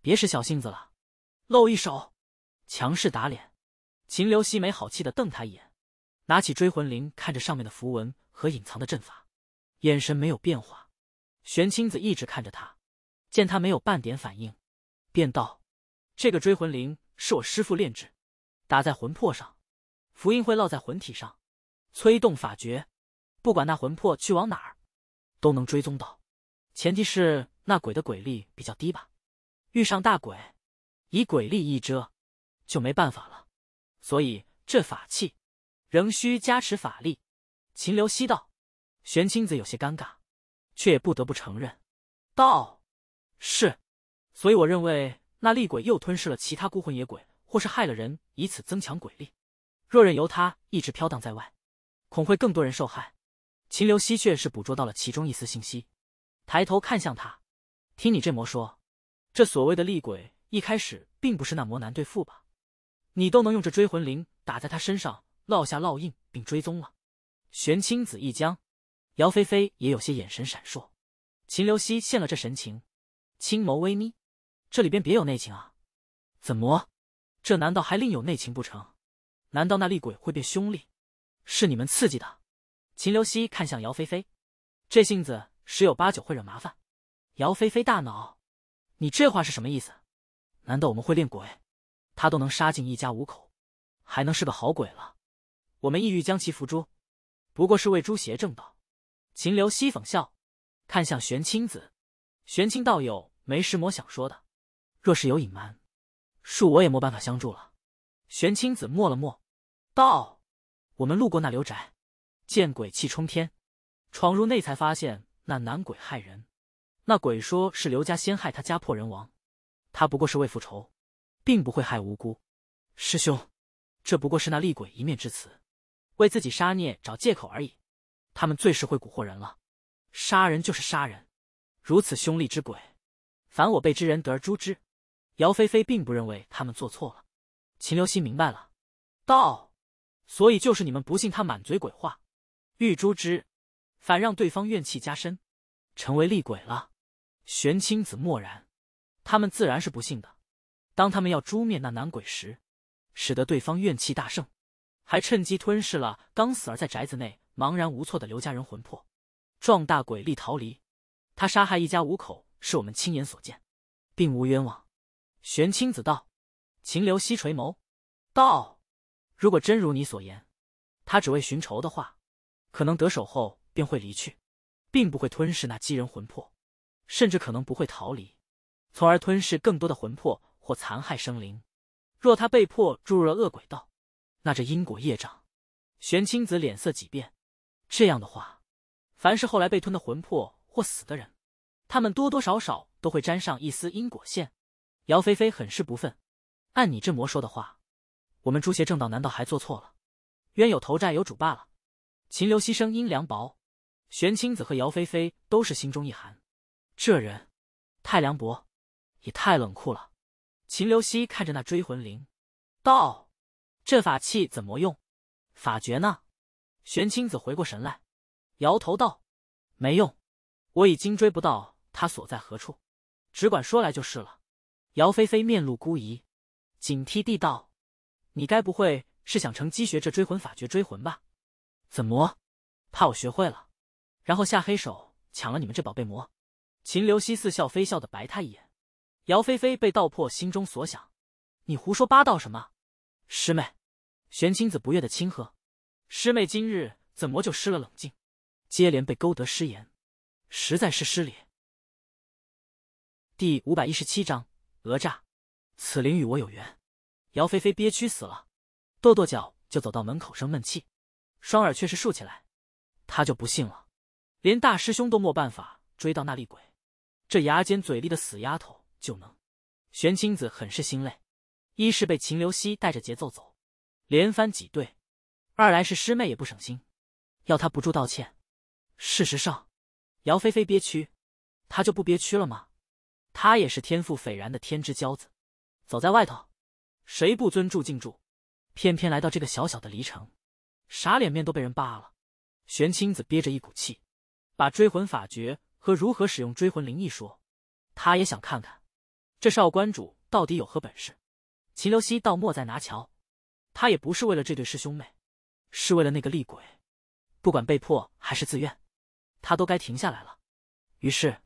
别使小性子了，露一手，强势打脸。”秦流西没好气的瞪他一眼，拿起追魂灵看着上面的符文和隐藏的阵法，眼神没有变化。玄青子一直看着他，见他没有半点反应，便道：“这个追魂灵是我师父炼制。”打在魂魄上，符印会落在魂体上，催动法诀，不管那魂魄去往哪儿，都能追踪到。前提是那鬼的鬼力比较低吧。遇上大鬼，以鬼力一遮，就没办法了。所以这法器仍需加持法力。秦流西道，玄清子有些尴尬，却也不得不承认道是。所以我认为那厉鬼又吞噬了其他孤魂野鬼。或是害了人，以此增强鬼力。若任由他一直飘荡在外，恐会更多人受害。秦流溪却是捕捉到了其中一丝信息，抬头看向他，听你这魔说，这所谓的厉鬼一开始并不是那魔男对付吧？你都能用这追魂铃打在他身上烙下烙印并追踪了。玄清子一僵，姚菲菲也有些眼神闪烁。秦流希现了这神情，青眸微眯，这里边别有内情啊？怎么？这难道还另有内情不成？难道那厉鬼会变凶厉？是你们刺激的？秦流西看向姚菲菲，这性子十有八九会惹麻烦。姚菲菲大恼：“你这话是什么意思？难道我们会练鬼？他都能杀尽一家五口，还能是个好鬼了？我们意欲将其伏诛，不过是为诛邪正道。”秦流西讽笑，看向玄清子：“玄清道友没什么想说的？若是有隐瞒？”恕我也没办法相助了，玄清子默了默，道：“我们路过那刘宅，见鬼气冲天，闯入内才发现那男鬼害人。那鬼说是刘家先害他家破人亡，他不过是为复仇，并不会害无辜。师兄，这不过是那厉鬼一面之词，为自己杀孽找借口而已。他们最是会蛊惑人了，杀人就是杀人，如此凶厉之鬼，凡我辈之人得而诛之。”姚菲菲并不认为他们做错了。秦流心明白了，道：“所以就是你们不信他满嘴鬼话，欲诛之，反让对方怨气加深，成为厉鬼了。”玄清子默然。他们自然是不信的。当他们要诛灭那男鬼时，使得对方怨气大盛，还趁机吞噬了刚死而在宅子内茫然无措的刘家人魂魄，壮大鬼力逃离。他杀害一家五口是我们亲眼所见，并无冤枉。玄清子道：“秦流西垂眸道，如果真如你所言，他只为寻仇的话，可能得手后便会离去，并不会吞噬那机人魂魄，甚至可能不会逃离，从而吞噬更多的魂魄或残害生灵。若他被迫注入了恶鬼道，那这因果业障。”玄清子脸色几变。这样的话，凡是后来被吞的魂魄或死的人，他们多多少少都会沾上一丝因果线。姚菲菲很是不忿，按你这魔说的话，我们诛邪正道难道还做错了？冤有头债有主罢了。秦刘溪声音凉薄，玄清子和姚菲菲都是心中一寒，这人太凉薄，也太冷酷了。秦刘希看着那追魂铃，道：“这法器怎么用？法诀呢？”玄清子回过神来，摇头道：“没用，我已经追不到他所在何处，只管说来就是了。”姚菲菲面露孤疑，警惕地道：“你该不会是想乘机学这追魂法诀追魂吧？怎么，怕我学会了，然后下黑手抢了你们这宝贝魔？”秦刘希似笑非笑的白他一眼。姚菲菲被道破心中所想：“你胡说八道什么？”师妹，玄清子不悦的轻喝：“师妹今日怎么就失了冷静，接连被勾得失言，实在是失礼。”第五百一十七章。哪吒，此灵与我有缘。姚菲菲憋屈死了，跺跺脚就走到门口生闷气，双耳却是竖起来。他就不信了，连大师兄都没办法追到那厉鬼，这牙尖嘴利的死丫头就能？玄清子很是心累，一是被秦流溪带着节奏走，连番挤兑；二来是师妹也不省心，要他不住道歉。事实上，姚菲菲憋屈，他就不憋屈了吗？他也是天赋斐然的天之骄子，走在外头，谁不尊住敬住？偏偏来到这个小小的黎城，啥脸面都被人扒了。玄清子憋着一股气，把追魂法诀和如何使用追魂灵一说，他也想看看这少关主到底有何本事。秦留西到莫再拿桥，他也不是为了这对师兄妹，是为了那个厉鬼。不管被迫还是自愿，他都该停下来了。于是。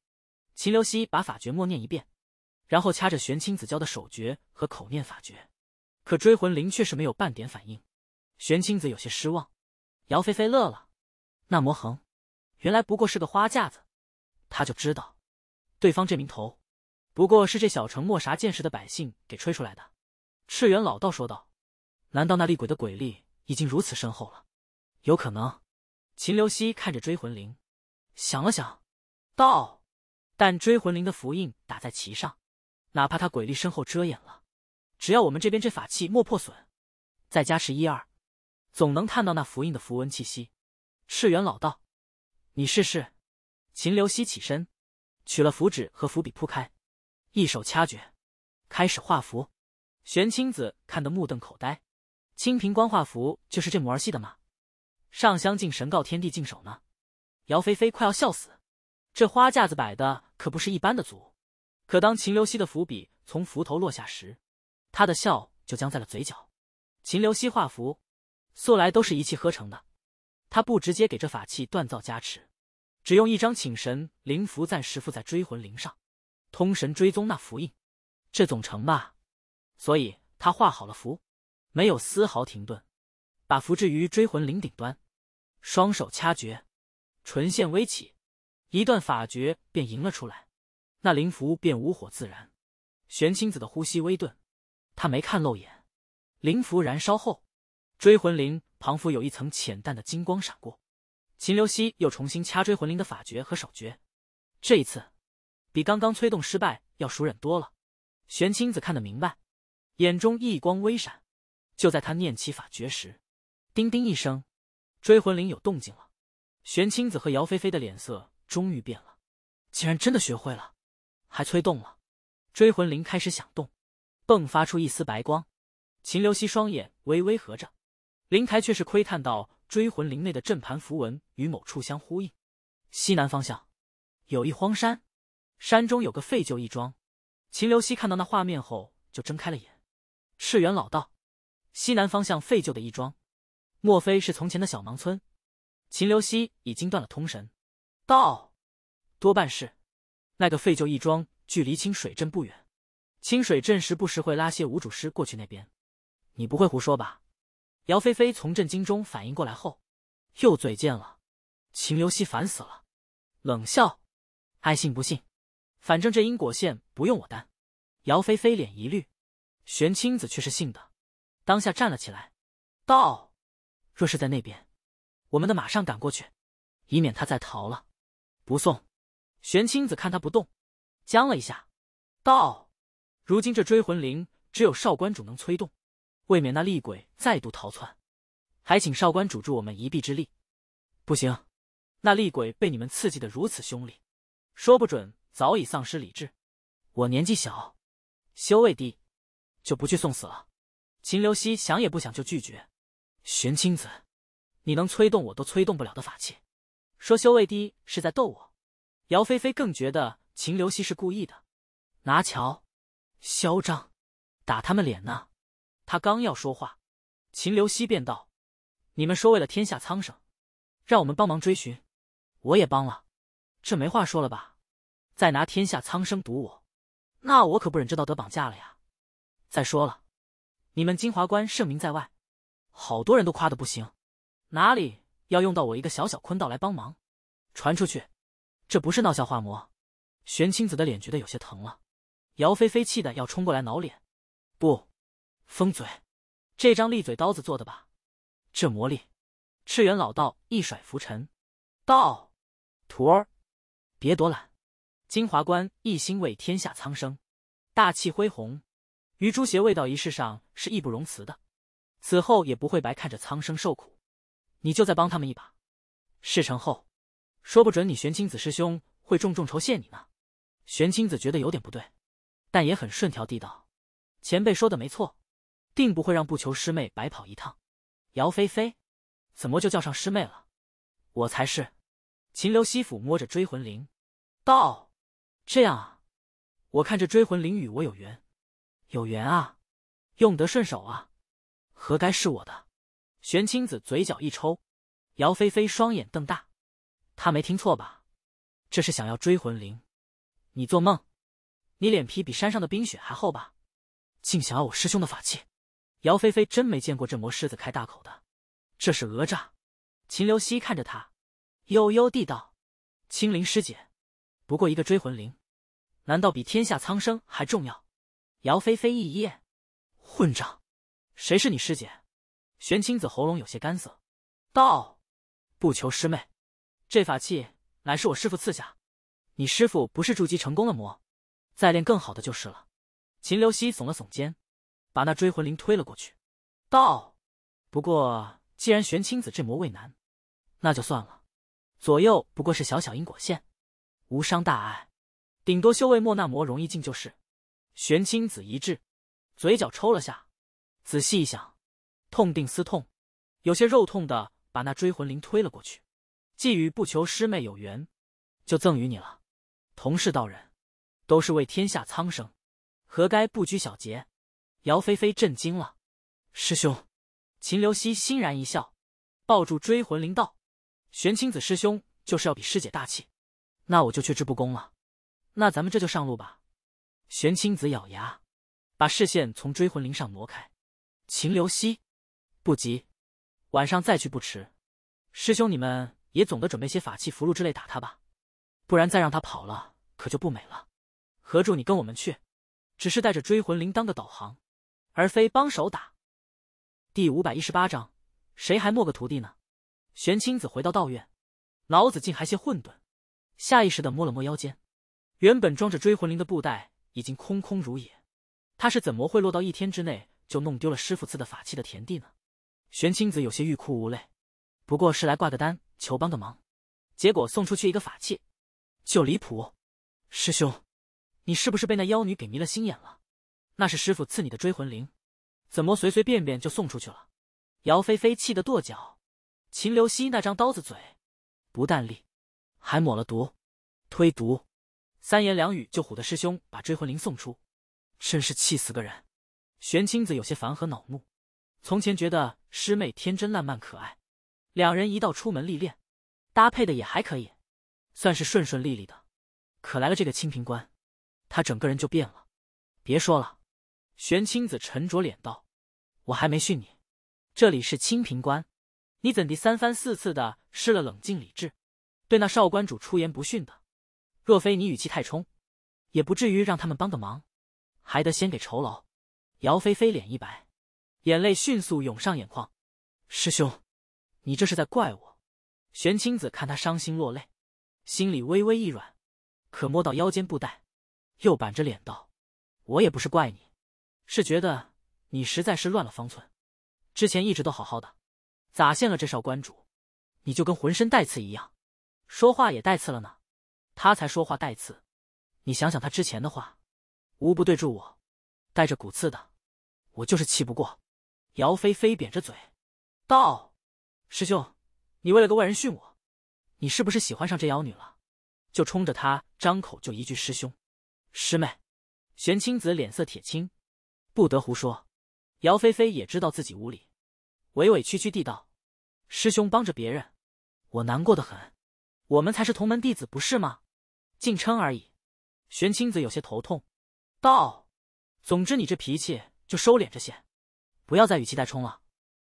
秦流西把法诀默念一遍，然后掐着玄青子教的手诀和口念法诀，可追魂铃却是没有半点反应。玄青子有些失望，姚菲菲乐了。那魔恒，原来不过是个花架子，他就知道，对方这名头，不过是这小城没啥见识的百姓给吹出来的。赤元老道说道：“难道那厉鬼的鬼力已经如此深厚了？有可能。”秦流希看着追魂铃，想了想，道。但追魂灵的符印打在其上，哪怕他鬼力深厚遮掩了，只要我们这边这法器莫破损，再加持一二，总能看到那符印的符文气息。赤元老道，你试试。秦流溪起身，取了符纸和符笔铺开，一手掐诀，开始画符。玄清子看得目瞪口呆：清平观画符就是这模儿戏的吗？上香敬神告天地敬手呢？姚菲菲快要笑死，这花架子摆的！可不是一般的足，可当秦留西的伏笔从符头落下时，他的笑就僵在了嘴角。秦留西画符，素来都是一气呵成的，他不直接给这法器锻造加持，只用一张请神灵符暂时附在追魂灵上，通神追踪那符印，这总成吧？所以他画好了符，没有丝毫停顿，把符置于追魂灵顶端，双手掐诀，唇线微起。一段法诀便迎了出来，那灵符便无火自燃。玄清子的呼吸微顿，他没看漏眼。灵符燃烧后，追魂铃旁佛有一层浅淡的金光闪过。秦流溪又重新掐追魂铃的法诀和手诀，这一次比刚刚催动失败要熟稔多了。玄清子看得明白，眼中异光微闪。就在他念起法诀时，叮叮一声，追魂铃有动静了。玄清子和姚菲菲的脸色。终于变了，竟然真的学会了，还催动了，追魂铃开始响动，迸发出一丝白光。秦流西双眼微微合着，灵台却是窥探到追魂铃内的阵盘符文与某处相呼应。西南方向有一荒山，山中有个废旧义庄。秦流西看到那画面后就睁开了眼。赤元老道，西南方向废旧的义庄，莫非是从前的小芒村？秦流西已经断了通神。道：“多半是，那个废旧义庄距离清水镇不远，清水镇时不时会拉些无主尸过去那边。你不会胡说吧？姚菲菲从震惊中反应过来后，又嘴贱了。秦刘希烦死了，冷笑，爱信不信，反正这因果线不用我担。姚菲菲脸一绿，玄清子却是信的，当下站了起来，道：“若是在那边，我们得马上赶过去，以免他再逃了。”不送，玄清子看他不动，僵了一下，道：“如今这追魂铃只有少关主能催动，未免那厉鬼再度逃窜，还请少关主助我们一臂之力。”不行，那厉鬼被你们刺激的如此凶厉，说不准早已丧失理智。我年纪小，修为低，就不去送死了。秦流西想也不想就拒绝。玄清子，你能催动我都催动不了的法器。说修为低是在逗我，姚菲菲更觉得秦刘西是故意的，拿乔，嚣张，打他们脸呢。他刚要说话，秦刘西便道：“你们说为了天下苍生，让我们帮忙追寻，我也帮了，这没话说了吧？再拿天下苍生堵我，那我可不忍这道德绑架了呀。再说了，你们金华关盛名在外，好多人都夸的不行，哪里？”要用到我一个小小坤道来帮忙，传出去，这不是闹笑话吗？玄清子的脸觉得有些疼了，姚菲菲气的要冲过来挠脸，不，封嘴，这张利嘴刀子做的吧？这魔力，赤元老道一甩拂尘，道徒儿，别躲懒，金华观一心为天下苍生，大气恢宏，于诸邪未道一事上是义不容辞的，此后也不会白看着苍生受苦。你就再帮他们一把，事成后，说不准你玄清子师兄会重重酬谢你呢。玄清子觉得有点不对，但也很顺条地道：“前辈说的没错，定不会让不求师妹白跑一趟。”姚菲菲，怎么就叫上师妹了？我才是。秦刘西抚摸着追魂铃，道：“这样啊，我看这追魂铃与我有缘，有缘啊，用得顺手啊，何该是我的。”玄清子嘴角一抽，姚菲菲双眼瞪大，他没听错吧？这是想要追魂灵？你做梦！你脸皮比山上的冰雪还厚吧？竟想要我师兄的法器！姚菲菲真没见过这魔狮子开大口的，这是讹诈！秦流西看着他，悠悠地道：“青灵师姐，不过一个追魂灵，难道比天下苍生还重要？”姚菲菲一噎，混账！谁是你师姐？玄清子喉咙有些干涩，道：“不求师妹，这法器乃是我师父赐下。你师父不是筑基成功的魔，再练更好的就是了。”秦流西耸了耸肩，把那追魂铃推了过去，道：“不过，既然玄清子这魔未难，那就算了。左右不过是小小因果线，无伤大碍，顶多修为莫那魔容易进就是。”玄清子一滞，嘴角抽了下，仔细一想。痛定思痛，有些肉痛的把那追魂铃推了过去。既与不求师妹有缘，就赠与你了。同是道人，都是为天下苍生，何该不拘小节？姚菲菲震惊了。师兄，秦流西欣然一笑，抱住追魂铃道：“玄清子师兄就是要比师姐大气，那我就却之不恭了。那咱们这就上路吧。”玄清子咬牙，把视线从追魂铃上挪开。秦流西。不急，晚上再去不迟。师兄，你们也总得准备些法器、符箓之类打他吧，不然再让他跑了，可就不美了。何柱，你跟我们去，只是带着追魂铃当个导航，而非帮手打。第五百一十八章，谁还没个徒弟呢？玄清子回到道院，老子竟还些混沌，下意识的摸了摸腰间，原本装着追魂铃的布袋已经空空如也。他是怎么会落到一天之内就弄丢了师傅赐的法器的田地呢？玄清子有些欲哭无泪，不过是来挂个单，求帮个忙，结果送出去一个法器，就离谱。师兄，你是不是被那妖女给迷了心眼了？那是师傅赐你的追魂铃，怎么随随便便就送出去了？姚菲菲气得跺脚。秦留西那张刀子嘴，不但利，还抹了毒，推毒，三言两语就唬得师兄把追魂铃送出，真是气死个人。玄清子有些烦和恼怒。从前觉得师妹天真烂漫可爱，两人一道出门历练，搭配的也还可以，算是顺顺利利的。可来了这个清平关，他整个人就变了。别说了，玄清子沉着脸道：“我还没训你。这里是清平关，你怎地三番四次的失了冷静理智，对那少关主出言不逊的？若非你语气太冲，也不至于让他们帮个忙，还得先给酬劳。”姚菲菲脸一白。眼泪迅速涌上眼眶，师兄，你这是在怪我？玄清子看他伤心落泪，心里微微一软，可摸到腰间布袋，又板着脸道：“我也不是怪你，是觉得你实在是乱了方寸。之前一直都好好的，咋现了这少观主，你就跟浑身带刺一样，说话也带刺了呢？他才说话带刺，你想想他之前的话，无不对住我，带着骨刺的，我就是气不过。”姚菲菲扁着嘴，道：“师兄，你为了个外人训我，你是不是喜欢上这妖女了？就冲着她，张口就一句师兄，师妹。”玄清子脸色铁青，不得胡说。姚菲菲也知道自己无理，委委屈屈地道：“师兄帮着别人，我难过的很。我们才是同门弟子，不是吗？竟称而已。”玄清子有些头痛，道：“总之你这脾气就收敛着些。”不要再语气带冲了，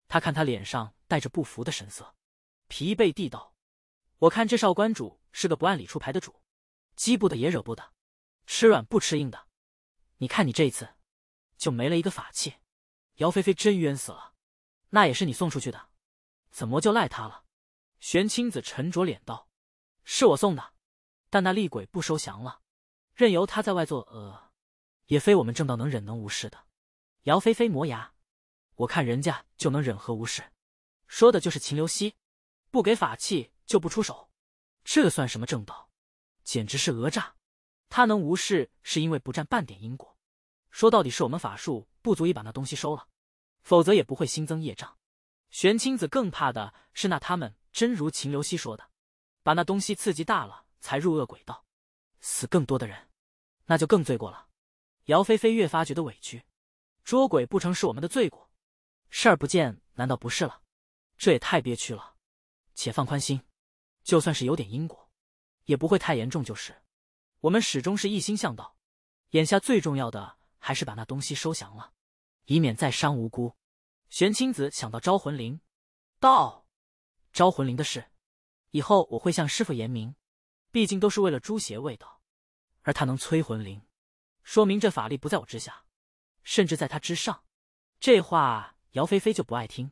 他看他脸上带着不服的神色，疲惫地道：“我看这少关主是个不按理出牌的主，激不得也惹不得，吃软不吃硬的。你看你这一次，就没了一个法器，姚菲菲真冤死了。那也是你送出去的，怎么就赖他了？”玄清子沉着脸道：“是我送的，但那厉鬼不收降了，任由他在外作恶，也非我们正道能忍能无视的。”姚菲菲磨牙。我看人家就能忍和无视，说的就是秦流西，不给法器就不出手，这算什么正道？简直是讹诈！他能无视是因为不占半点因果。说到底是我们法术不足以把那东西收了，否则也不会新增业障。玄清子更怕的是那他们真如秦流西说的，把那东西刺激大了才入恶鬼道，死更多的人，那就更罪过了。姚菲菲越发觉得委屈，捉鬼不成是我们的罪过。事儿不见，难道不是了？这也太憋屈了。且放宽心，就算是有点因果，也不会太严重。就是，我们始终是一心向道。眼下最重要的还是把那东西收降了，以免再伤无辜。玄清子想到招魂铃，道：“招魂铃的事，以后我会向师傅言明。毕竟都是为了诛邪卫道。而他能催魂铃，说明这法力不在我之下，甚至在他之上。”这话。姚菲菲就不爱听，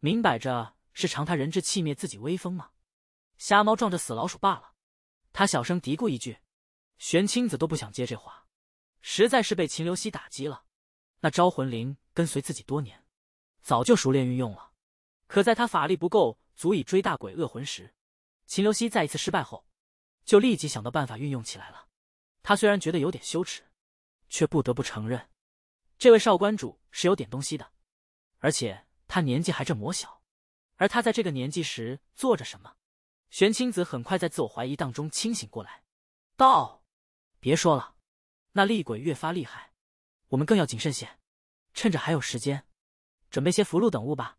明摆着是尝他人质气灭自己威风吗？瞎猫撞着死老鼠罢了。他小声嘀咕一句：“玄清子都不想接这话，实在是被秦流溪打击了。”那招魂铃跟随自己多年，早就熟练运用了。可在他法力不够，足以追大鬼恶魂时，秦流溪再一次失败后，就立即想到办法运用起来了。他虽然觉得有点羞耻，却不得不承认，这位少观主是有点东西的。而且他年纪还这么小，而他在这个年纪时做着什么？玄清子很快在自我怀疑当中清醒过来，道：“别说了，那厉鬼越发厉害，我们更要谨慎些。趁着还有时间，准备些符箓等物吧。”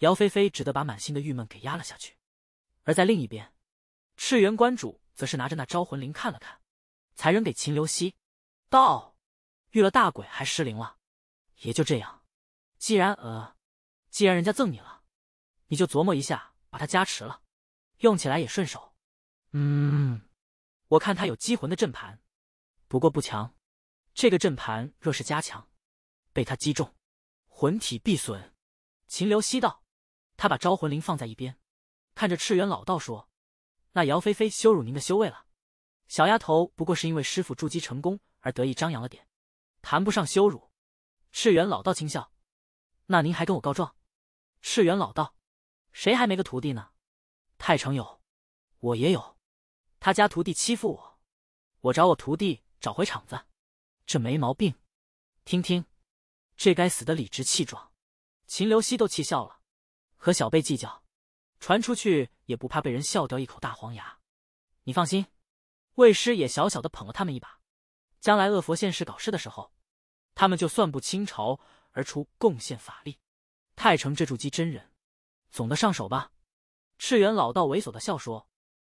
姚菲菲只得把满心的郁闷给压了下去。而在另一边，赤元观主则是拿着那招魂铃看了看，才扔给秦流西，道：“遇了大鬼还失灵了，也就这样。”既然呃，既然人家赠你了，你就琢磨一下把它加持了，用起来也顺手。嗯，我看他有击魂的阵盘，不过不强。这个阵盘若是加强，被他击中，魂体必损。秦流西道，他把招魂铃放在一边，看着赤元老道说：“那姚菲菲羞辱您的修为了？小丫头不过是因为师傅筑基成功而得意张扬了点，谈不上羞辱。”赤元老道轻笑。那您还跟我告状？赤原老道，谁还没个徒弟呢？太成有，我也有。他家徒弟欺负我，我找我徒弟找回场子，这没毛病。听听，这该死的理直气壮。秦刘希都气笑了，和小辈计较，传出去也不怕被人笑掉一口大黄牙。你放心，魏师也小小的捧了他们一把，将来恶佛现世搞事的时候，他们就算不清朝，而出贡献法力，太成这筑基真人，总的上手吧。赤元老道猥琐的笑说。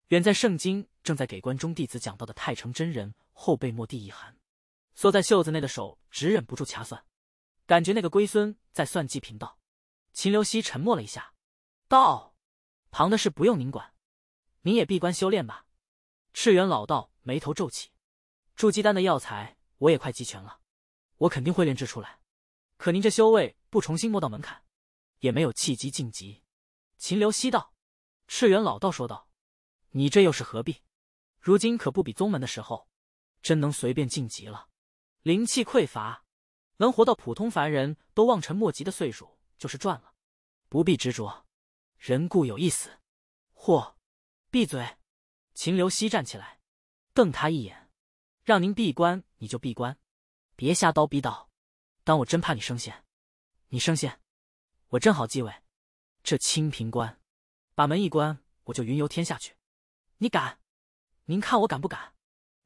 远在圣经正在给关中弟子讲道的太成真人后背蓦地一寒，缩在袖子内的手直忍不住掐算，感觉那个龟孙在算计贫道。秦流溪沉默了一下，道：“旁的事不用您管，您也闭关修炼吧。”赤元老道眉头皱起，筑基丹的药材我也快集全了，我肯定会炼制出来。可您这修为不重新摸到门槛，也没有契机晋级。秦流西道，赤元老道说道：“你这又是何必？如今可不比宗门的时候，真能随便晋级了。灵气匮乏，能活到普通凡人都望尘莫及的岁数，就是赚了。不必执着，人固有一死。嚯！闭嘴！”秦流西站起来，瞪他一眼：“让您闭关你就闭关，别瞎叨逼叨。”当我真怕你升仙，你升仙，我正好继位。这清平关，把门一关，我就云游天下去。你敢？您看我敢不敢？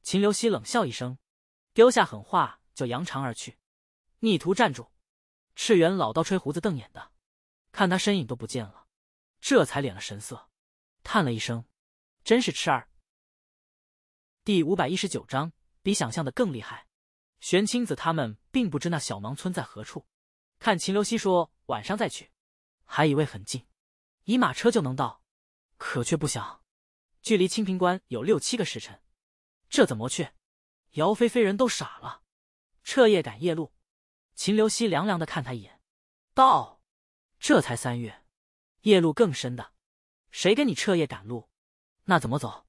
秦流西冷笑一声，丢下狠话就扬长而去。逆徒站住！赤元老道吹胡子瞪眼的，看他身影都不见了，这才敛了神色，叹了一声：“真是痴儿。”第五百一十九章比想象的更厉害。玄清子他们并不知那小芒村在何处，看秦流西说晚上再去，还以为很近，一马车就能到，可却不想，距离清平关有六七个时辰，这怎么去？姚菲菲人都傻了，彻夜赶夜路？秦流西凉凉的看他一眼，道：“这才三月，夜路更深的，谁跟你彻夜赶路？那怎么走？”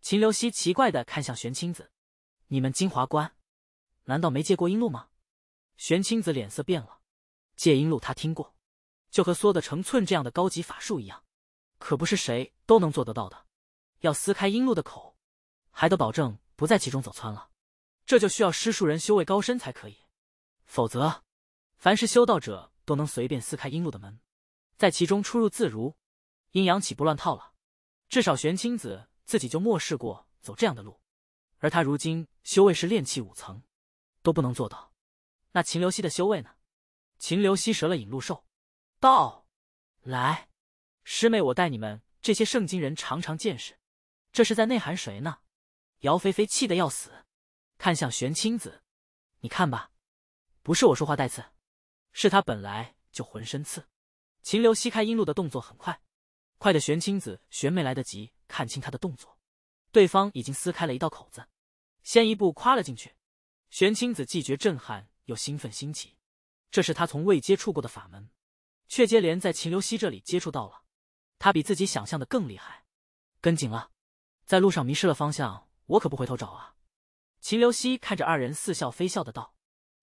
秦流西奇怪的看向玄清子：“你们金华关？”难道没借过阴路吗？玄清子脸色变了。借阴路他听过，就和缩得成寸这样的高级法术一样，可不是谁都能做得到的。要撕开阴路的口，还得保证不在其中走窜了，这就需要施术人修为高深才可以。否则，凡是修道者都能随便撕开阴路的门，在其中出入自如，阴阳岂不乱套了？至少玄清子自己就漠视过走这样的路，而他如今修为是炼气五层。都不能做到，那秦流溪的修为呢？秦流溪折了引路兽，道：“来，师妹，我带你们这些圣经人尝尝见识。”这是在内涵谁呢？姚菲菲气得要死，看向玄清子：“你看吧，不是我说话带刺，是他本来就浑身刺。”秦流溪开阴路的动作很快，快的玄清子学没来得及看清他的动作，对方已经撕开了一道口子，先一步夸了进去。玄清子既觉震撼又兴奋新奇，这是他从未接触过的法门，却接连在秦流西这里接触到了。他比自己想象的更厉害，跟紧了。在路上迷失了方向，我可不回头找啊！秦流西看着二人，似笑非笑的道：“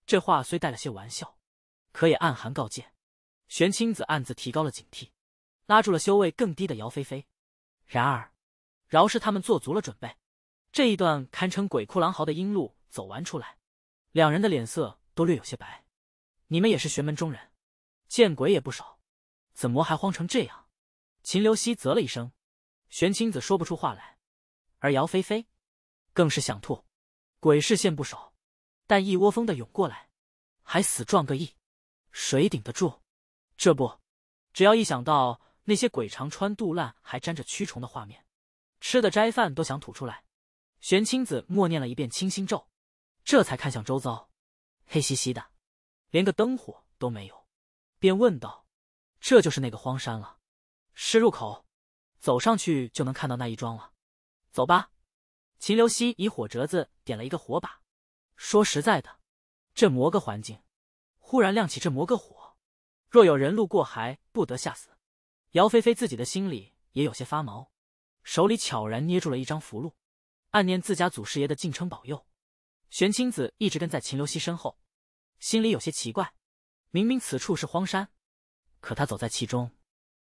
这话虽带了些玩笑，可也暗含告诫。”玄清子暗自提高了警惕，拉住了修为更低的姚菲菲。然而，饶是他们做足了准备，这一段堪称鬼哭狼嚎的阴路走完出来。两人的脸色都略有些白，你们也是玄门中人，见鬼也不少，怎么还慌成这样？秦留西啧了一声，玄清子说不出话来，而姚菲菲更是想吐。鬼是现不少，但一窝蜂的涌过来，还死撞个亿，谁顶得住？这不，只要一想到那些鬼长穿肚烂还沾着蛆虫的画面，吃的斋饭都想吐出来。玄清子默念了一遍清心咒。这才看向周遭，黑漆漆的，连个灯火都没有，便问道：“这就是那个荒山了？是入口，走上去就能看到那一桩了。走吧。”秦流西以火折子点了一个火把，说：“实在的，这魔个环境，忽然亮起这魔个火，若有人路过，还不得吓死？”姚菲菲自己的心里也有些发毛，手里悄然捏住了一张符箓，暗念自家祖师爷的敬称保佑。玄清子一直跟在秦流西身后，心里有些奇怪。明明此处是荒山，可他走在其中，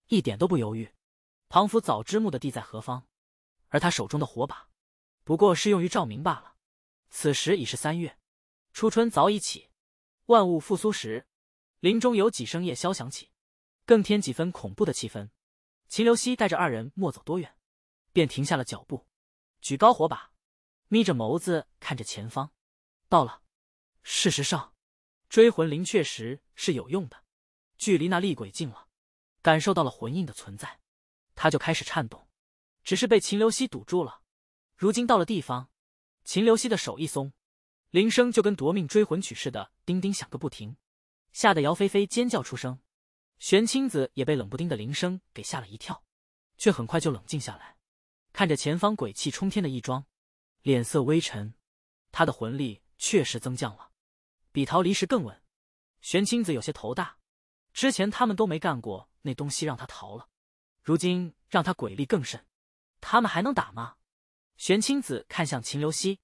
一点都不犹豫。仿佛早知墓的地在何方，而他手中的火把，不过是用于照明罢了。此时已是三月，初春早已起，万物复苏时，林中有几声夜箫响起，更添几分恐怖的气氛。秦流西带着二人莫走多远，便停下了脚步，举高火把。眯着眸子看着前方，到了。事实上，追魂铃确实是有用的。距离那厉鬼近了，感受到了魂印的存在，他就开始颤动。只是被秦流西堵住了。如今到了地方，秦流西的手一松，铃声就跟夺命追魂曲似的叮叮响个不停，吓得姚菲菲尖叫出声。玄清子也被冷不丁的铃声给吓了一跳，却很快就冷静下来，看着前方鬼气冲天的义庄。脸色微沉，他的魂力确实增降了，比逃离时更稳。玄清子有些头大，之前他们都没干过那东西，让他逃了，如今让他鬼力更甚，他们还能打吗？玄清子看向秦流溪，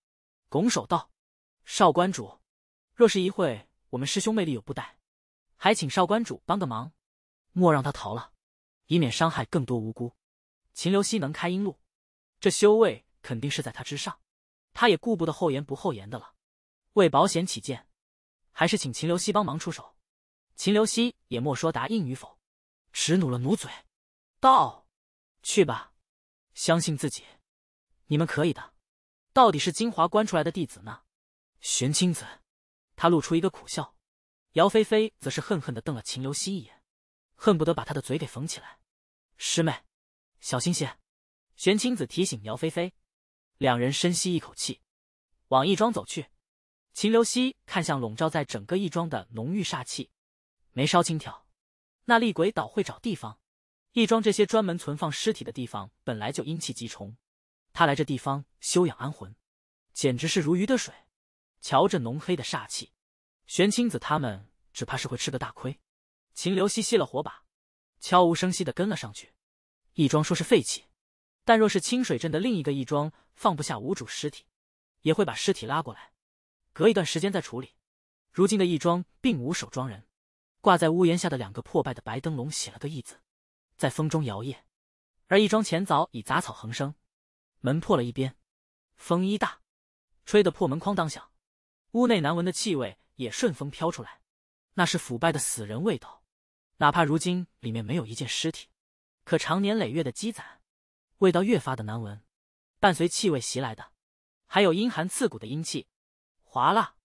拱手道：“少关主，若是一会我们师兄妹力有不逮，还请少关主帮个忙，莫让他逃了，以免伤害更多无辜。”秦流西能开阴路，这修为肯定是在他之上。他也顾不得厚颜不厚颜的了，为保险起见，还是请秦流西帮忙出手。秦流西也莫说答应与否，只努了努嘴，道：“去吧，相信自己，你们可以的。到底是金华关出来的弟子呢。”玄清子，他露出一个苦笑。姚菲菲则是恨恨的瞪了秦流西一眼，恨不得把他的嘴给缝起来。师妹，小心些。玄清子提醒姚菲菲。两人深吸一口气，往义庄走去。秦流西看向笼罩在整个义庄的浓郁煞气，眉梢轻挑。那厉鬼倒会找地方。义庄这些专门存放尸体的地方本来就阴气极重，他来这地方休养安魂，简直是如鱼得水。瞧这浓黑的煞气，玄清子他们只怕是会吃个大亏。秦流西熄了火把，悄无声息的跟了上去。义庄说是废弃，但若是清水镇的另一个义庄。放不下无主尸体，也会把尸体拉过来，隔一段时间再处理。如今的义庄并无守庄人，挂在屋檐下的两个破败的白灯笼写了个“义”字，在风中摇曳。而义庄前早已杂草横生，门破了一边，风一大，吹得破门哐当响。屋内难闻的气味也顺风飘出来，那是腐败的死人味道。哪怕如今里面没有一件尸体，可常年累月的积攒，味道越发的难闻。伴随气味袭来的，还有阴寒刺骨的阴气。划啦，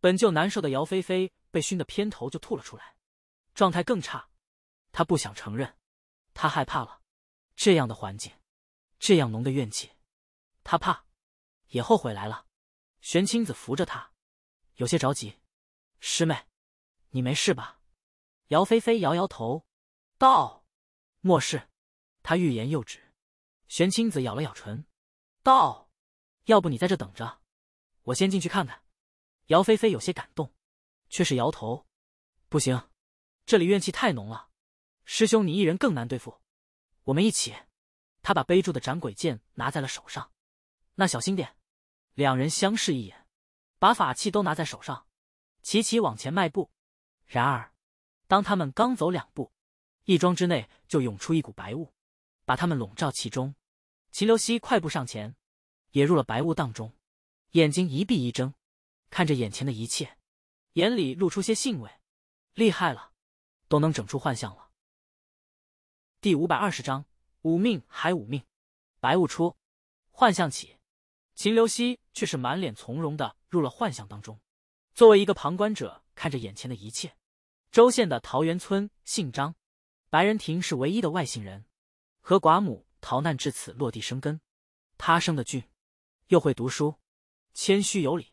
本就难受的姚菲菲被熏得偏头就吐了出来，状态更差。她不想承认，她害怕了。这样的环境，这样浓的怨气，她怕，也后悔来了。玄清子扶着她，有些着急：“师妹，你没事吧？”姚菲菲摇摇头，道：“没事。”他欲言又止，玄清子咬了咬唇。到，要不你在这等着，我先进去看看。姚菲菲有些感动，却是摇头，不行，这里怨气太浓了，师兄你一人更难对付，我们一起。他把背住的斩鬼剑拿在了手上，那小心点。两人相视一眼，把法器都拿在手上，齐齐往前迈步。然而，当他们刚走两步，义庄之内就涌出一股白雾，把他们笼罩其中。秦流西快步上前，也入了白雾当中，眼睛一闭一睁，看着眼前的一切，眼里露出些兴味。厉害了，都能整出幻象了。第五百二十章五命还五命，白雾出，幻象起，秦流西却是满脸从容的入了幻象当中。作为一个旁观者，看着眼前的一切，周县的桃源村姓张，白仁亭是唯一的外姓人，和寡母。逃难至此，落地生根。他生的俊，又会读书，谦虚有礼，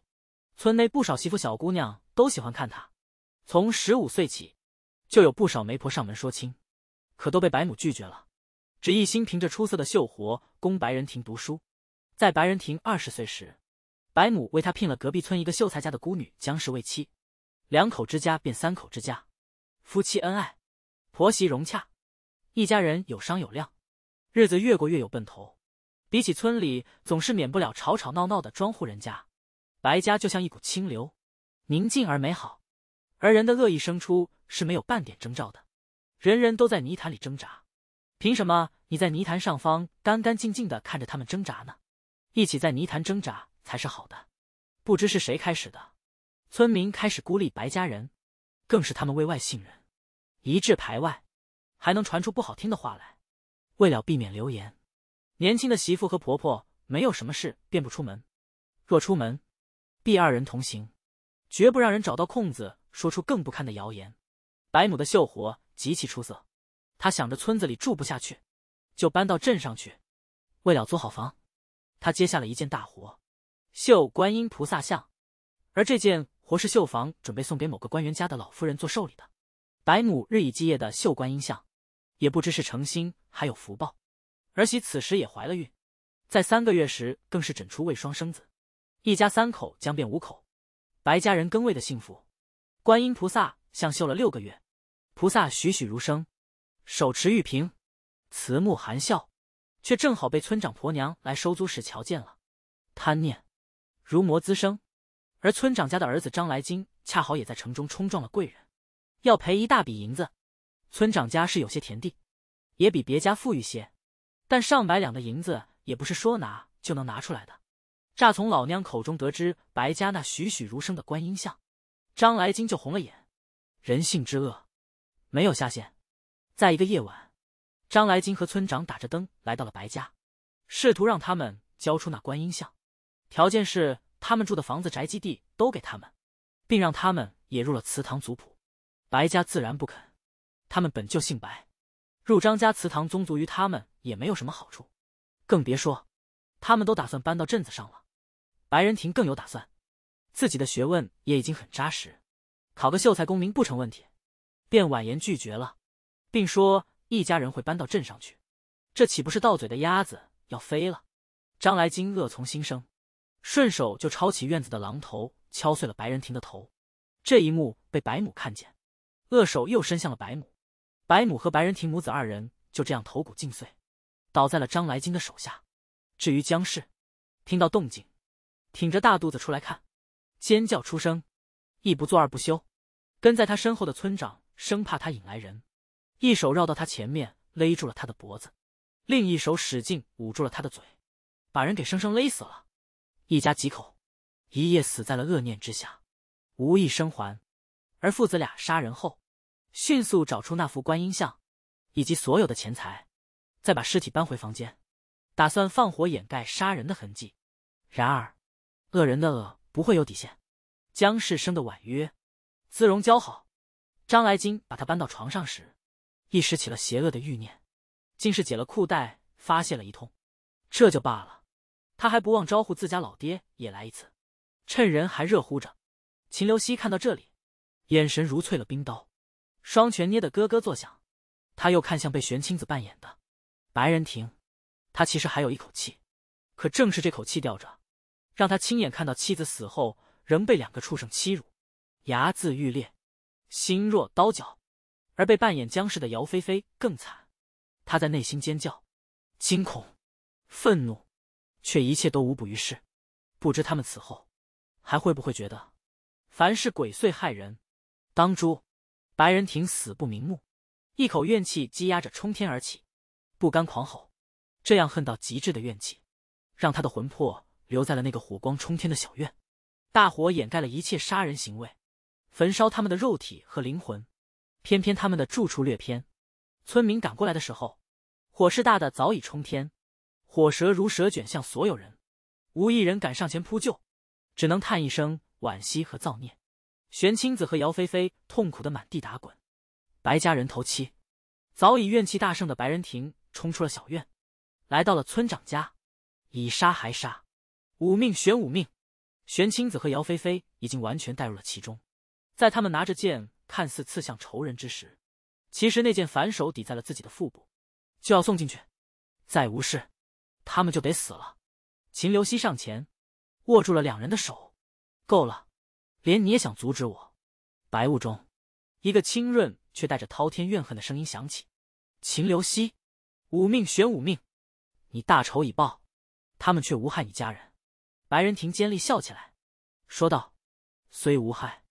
村内不少媳妇小姑娘都喜欢看他。从十五岁起，就有不少媒婆上门说亲，可都被白母拒绝了，只一心凭着出色的绣活供白仁亭读书。在白仁亭二十岁时，白母为他聘了隔壁村一个秀才家的孤女江氏为妻，两口之家变三口之家，夫妻恩爱，婆媳融洽，一家人有商有量。日子越过越有奔头，比起村里总是免不了吵吵闹闹的庄户人家，白家就像一股清流，宁静而美好。而人的恶意生出是没有半点征兆的，人人都在泥潭里挣扎，凭什么你在泥潭上方干干净净的看着他们挣扎呢？一起在泥潭挣扎才是好的。不知是谁开始的，村民开始孤立白家人，更是他们为外姓人一致排外，还能传出不好听的话来。为了避免流言，年轻的媳妇和婆婆没有什么事便不出门，若出门，必二人同行，绝不让人找到空子，说出更不堪的谣言。白母的绣活极其出色，她想着村子里住不下去，就搬到镇上去。为了租好房，她接下了一件大活，绣观音菩萨像，而这件活是绣房准备送给某个官员家的老夫人做寿礼的。白母日以继夜的绣观音像，也不知是诚心。还有福报，儿媳此时也怀了孕，在三个月时更是诊出未双生子，一家三口将变五口，白家人更为的幸福。观音菩萨像绣了六个月，菩萨栩栩如生，手持玉瓶，慈目含笑，却正好被村长婆娘来收租时瞧见了，贪念，如魔滋生。而村长家的儿子张来金恰好也在城中冲撞了贵人，要赔一大笔银子，村长家是有些田地。也比别家富裕些，但上百两的银子也不是说拿就能拿出来的。乍从老娘口中得知白家那栩栩如生的观音像，张来金就红了眼。人性之恶，没有下限。在一个夜晚，张来金和村长打着灯来到了白家，试图让他们交出那观音像，条件是他们住的房子、宅基地都给他们，并让他们也入了祠堂族谱。白家自然不肯，他们本就姓白。入张家祠堂宗族于他们也没有什么好处，更别说，他们都打算搬到镇子上了。白仁廷更有打算，自己的学问也已经很扎实，考个秀才功名不成问题，便婉言拒绝了，并说一家人会搬到镇上去，这岂不是到嘴的鸭子要飞了？张来金恶从心生，顺手就抄起院子的榔头敲碎了白仁廷的头。这一幕被白母看见，恶手又伸向了白母。白母和白仁亭母子二人就这样头骨尽碎，倒在了张来金的手下。至于江氏，听到动静，挺着大肚子出来看，尖叫出声，一不做二不休，跟在他身后的村长生怕他引来人，一手绕到他前面勒住了他的脖子，另一手使劲捂住了他的嘴，把人给生生勒死了。一家几口一夜死在了恶念之下，无一生还。而父子俩杀人后。迅速找出那幅观音像，以及所有的钱财，再把尸体搬回房间，打算放火掩盖杀人的痕迹。然而，恶人的恶不会有底线。姜世生的婉约，姿容姣好，张来金把她搬到床上时，一时起了邪恶的欲念，竟是解了裤带发泄了一通。这就罢了，他还不忘招呼自家老爹也来一次，趁人还热乎着。秦留西看到这里，眼神如淬了冰刀。双拳捏得咯咯作响，他又看向被玄清子扮演的白仁亭，他其实还有一口气，可正是这口气吊着，让他亲眼看到妻子死后仍被两个畜生欺辱，牙眦欲裂，心若刀绞。而被扮演僵尸的姚菲菲更惨，他在内心尖叫，惊恐、愤怒，却一切都无补于事。不知他们此后还会不会觉得，凡是鬼祟害人，当诛。白人廷死不瞑目，一口怨气积压着冲天而起，不甘狂吼。这样恨到极致的怨气，让他的魂魄留在了那个火光冲天的小院。大火掩盖了一切杀人行为，焚烧他们的肉体和灵魂。偏偏他们的住处略偏，村民赶过来的时候，火势大的早已冲天，火舌如蛇卷向所有人，无一人敢上前扑救，只能叹一声惋惜和造孽。玄清子和姚菲菲痛苦的满地打滚，白家人头七，早已怨气大盛的白仁庭冲出了小院，来到了村长家，以杀还杀，五命玄五命，玄清子和姚菲菲已经完全带入了其中，在他们拿着剑看似刺向仇人之时，其实那剑反手抵在了自己的腹部，就要送进去，再无事，他们就得死了。秦留西上前，握住了两人的手，够了。连你也想阻止我？白雾中，一个清润却带着滔天怨恨的声音响起：“秦流溪，五命玄武命，你大仇已报，他们却无害你家人。”白人亭尖利笑起来，说道：“虽无害，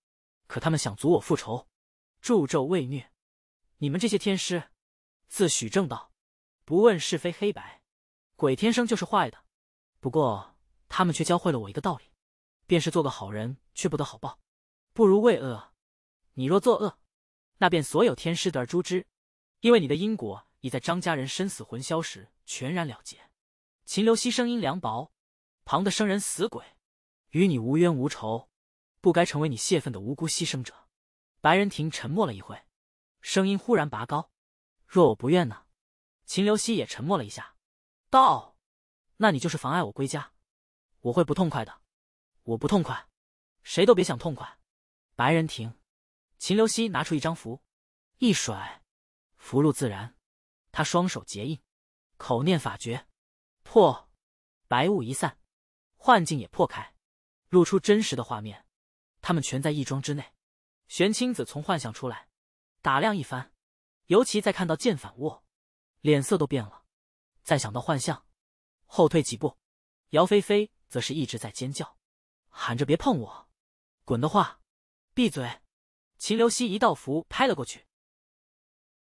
可他们想阻我复仇，助纣为虐。你们这些天师，自诩正道，不问是非黑白，鬼天生就是坏的。不过，他们却教会了我一个道理。”便是做个好人，却不得好报，不如为恶。你若作恶，那便所有天师得而诛之，因为你的因果已在张家人身死魂消时全然了结。秦流西声音凉薄，旁的生人死鬼，与你无冤无仇，不该成为你泄愤的无辜牺牲者。白仁亭沉默了一会，声音忽然拔高：“若我不愿呢？”秦流西也沉默了一下，道：“那你就是妨碍我归家，我会不痛快的。”我不痛快，谁都别想痛快。白人亭，秦留西拿出一张符，一甩，符入自然。他双手结印，口念法诀，破。白雾一散，幻境也破开，露出真实的画面。他们全在义庄之内。玄清子从幻想出来，打量一番，尤其在看到剑反握，脸色都变了。再想到幻象，后退几步。姚菲菲则是一直在尖叫。喊着别碰我，滚的话，闭嘴！秦流希一道符拍了过去。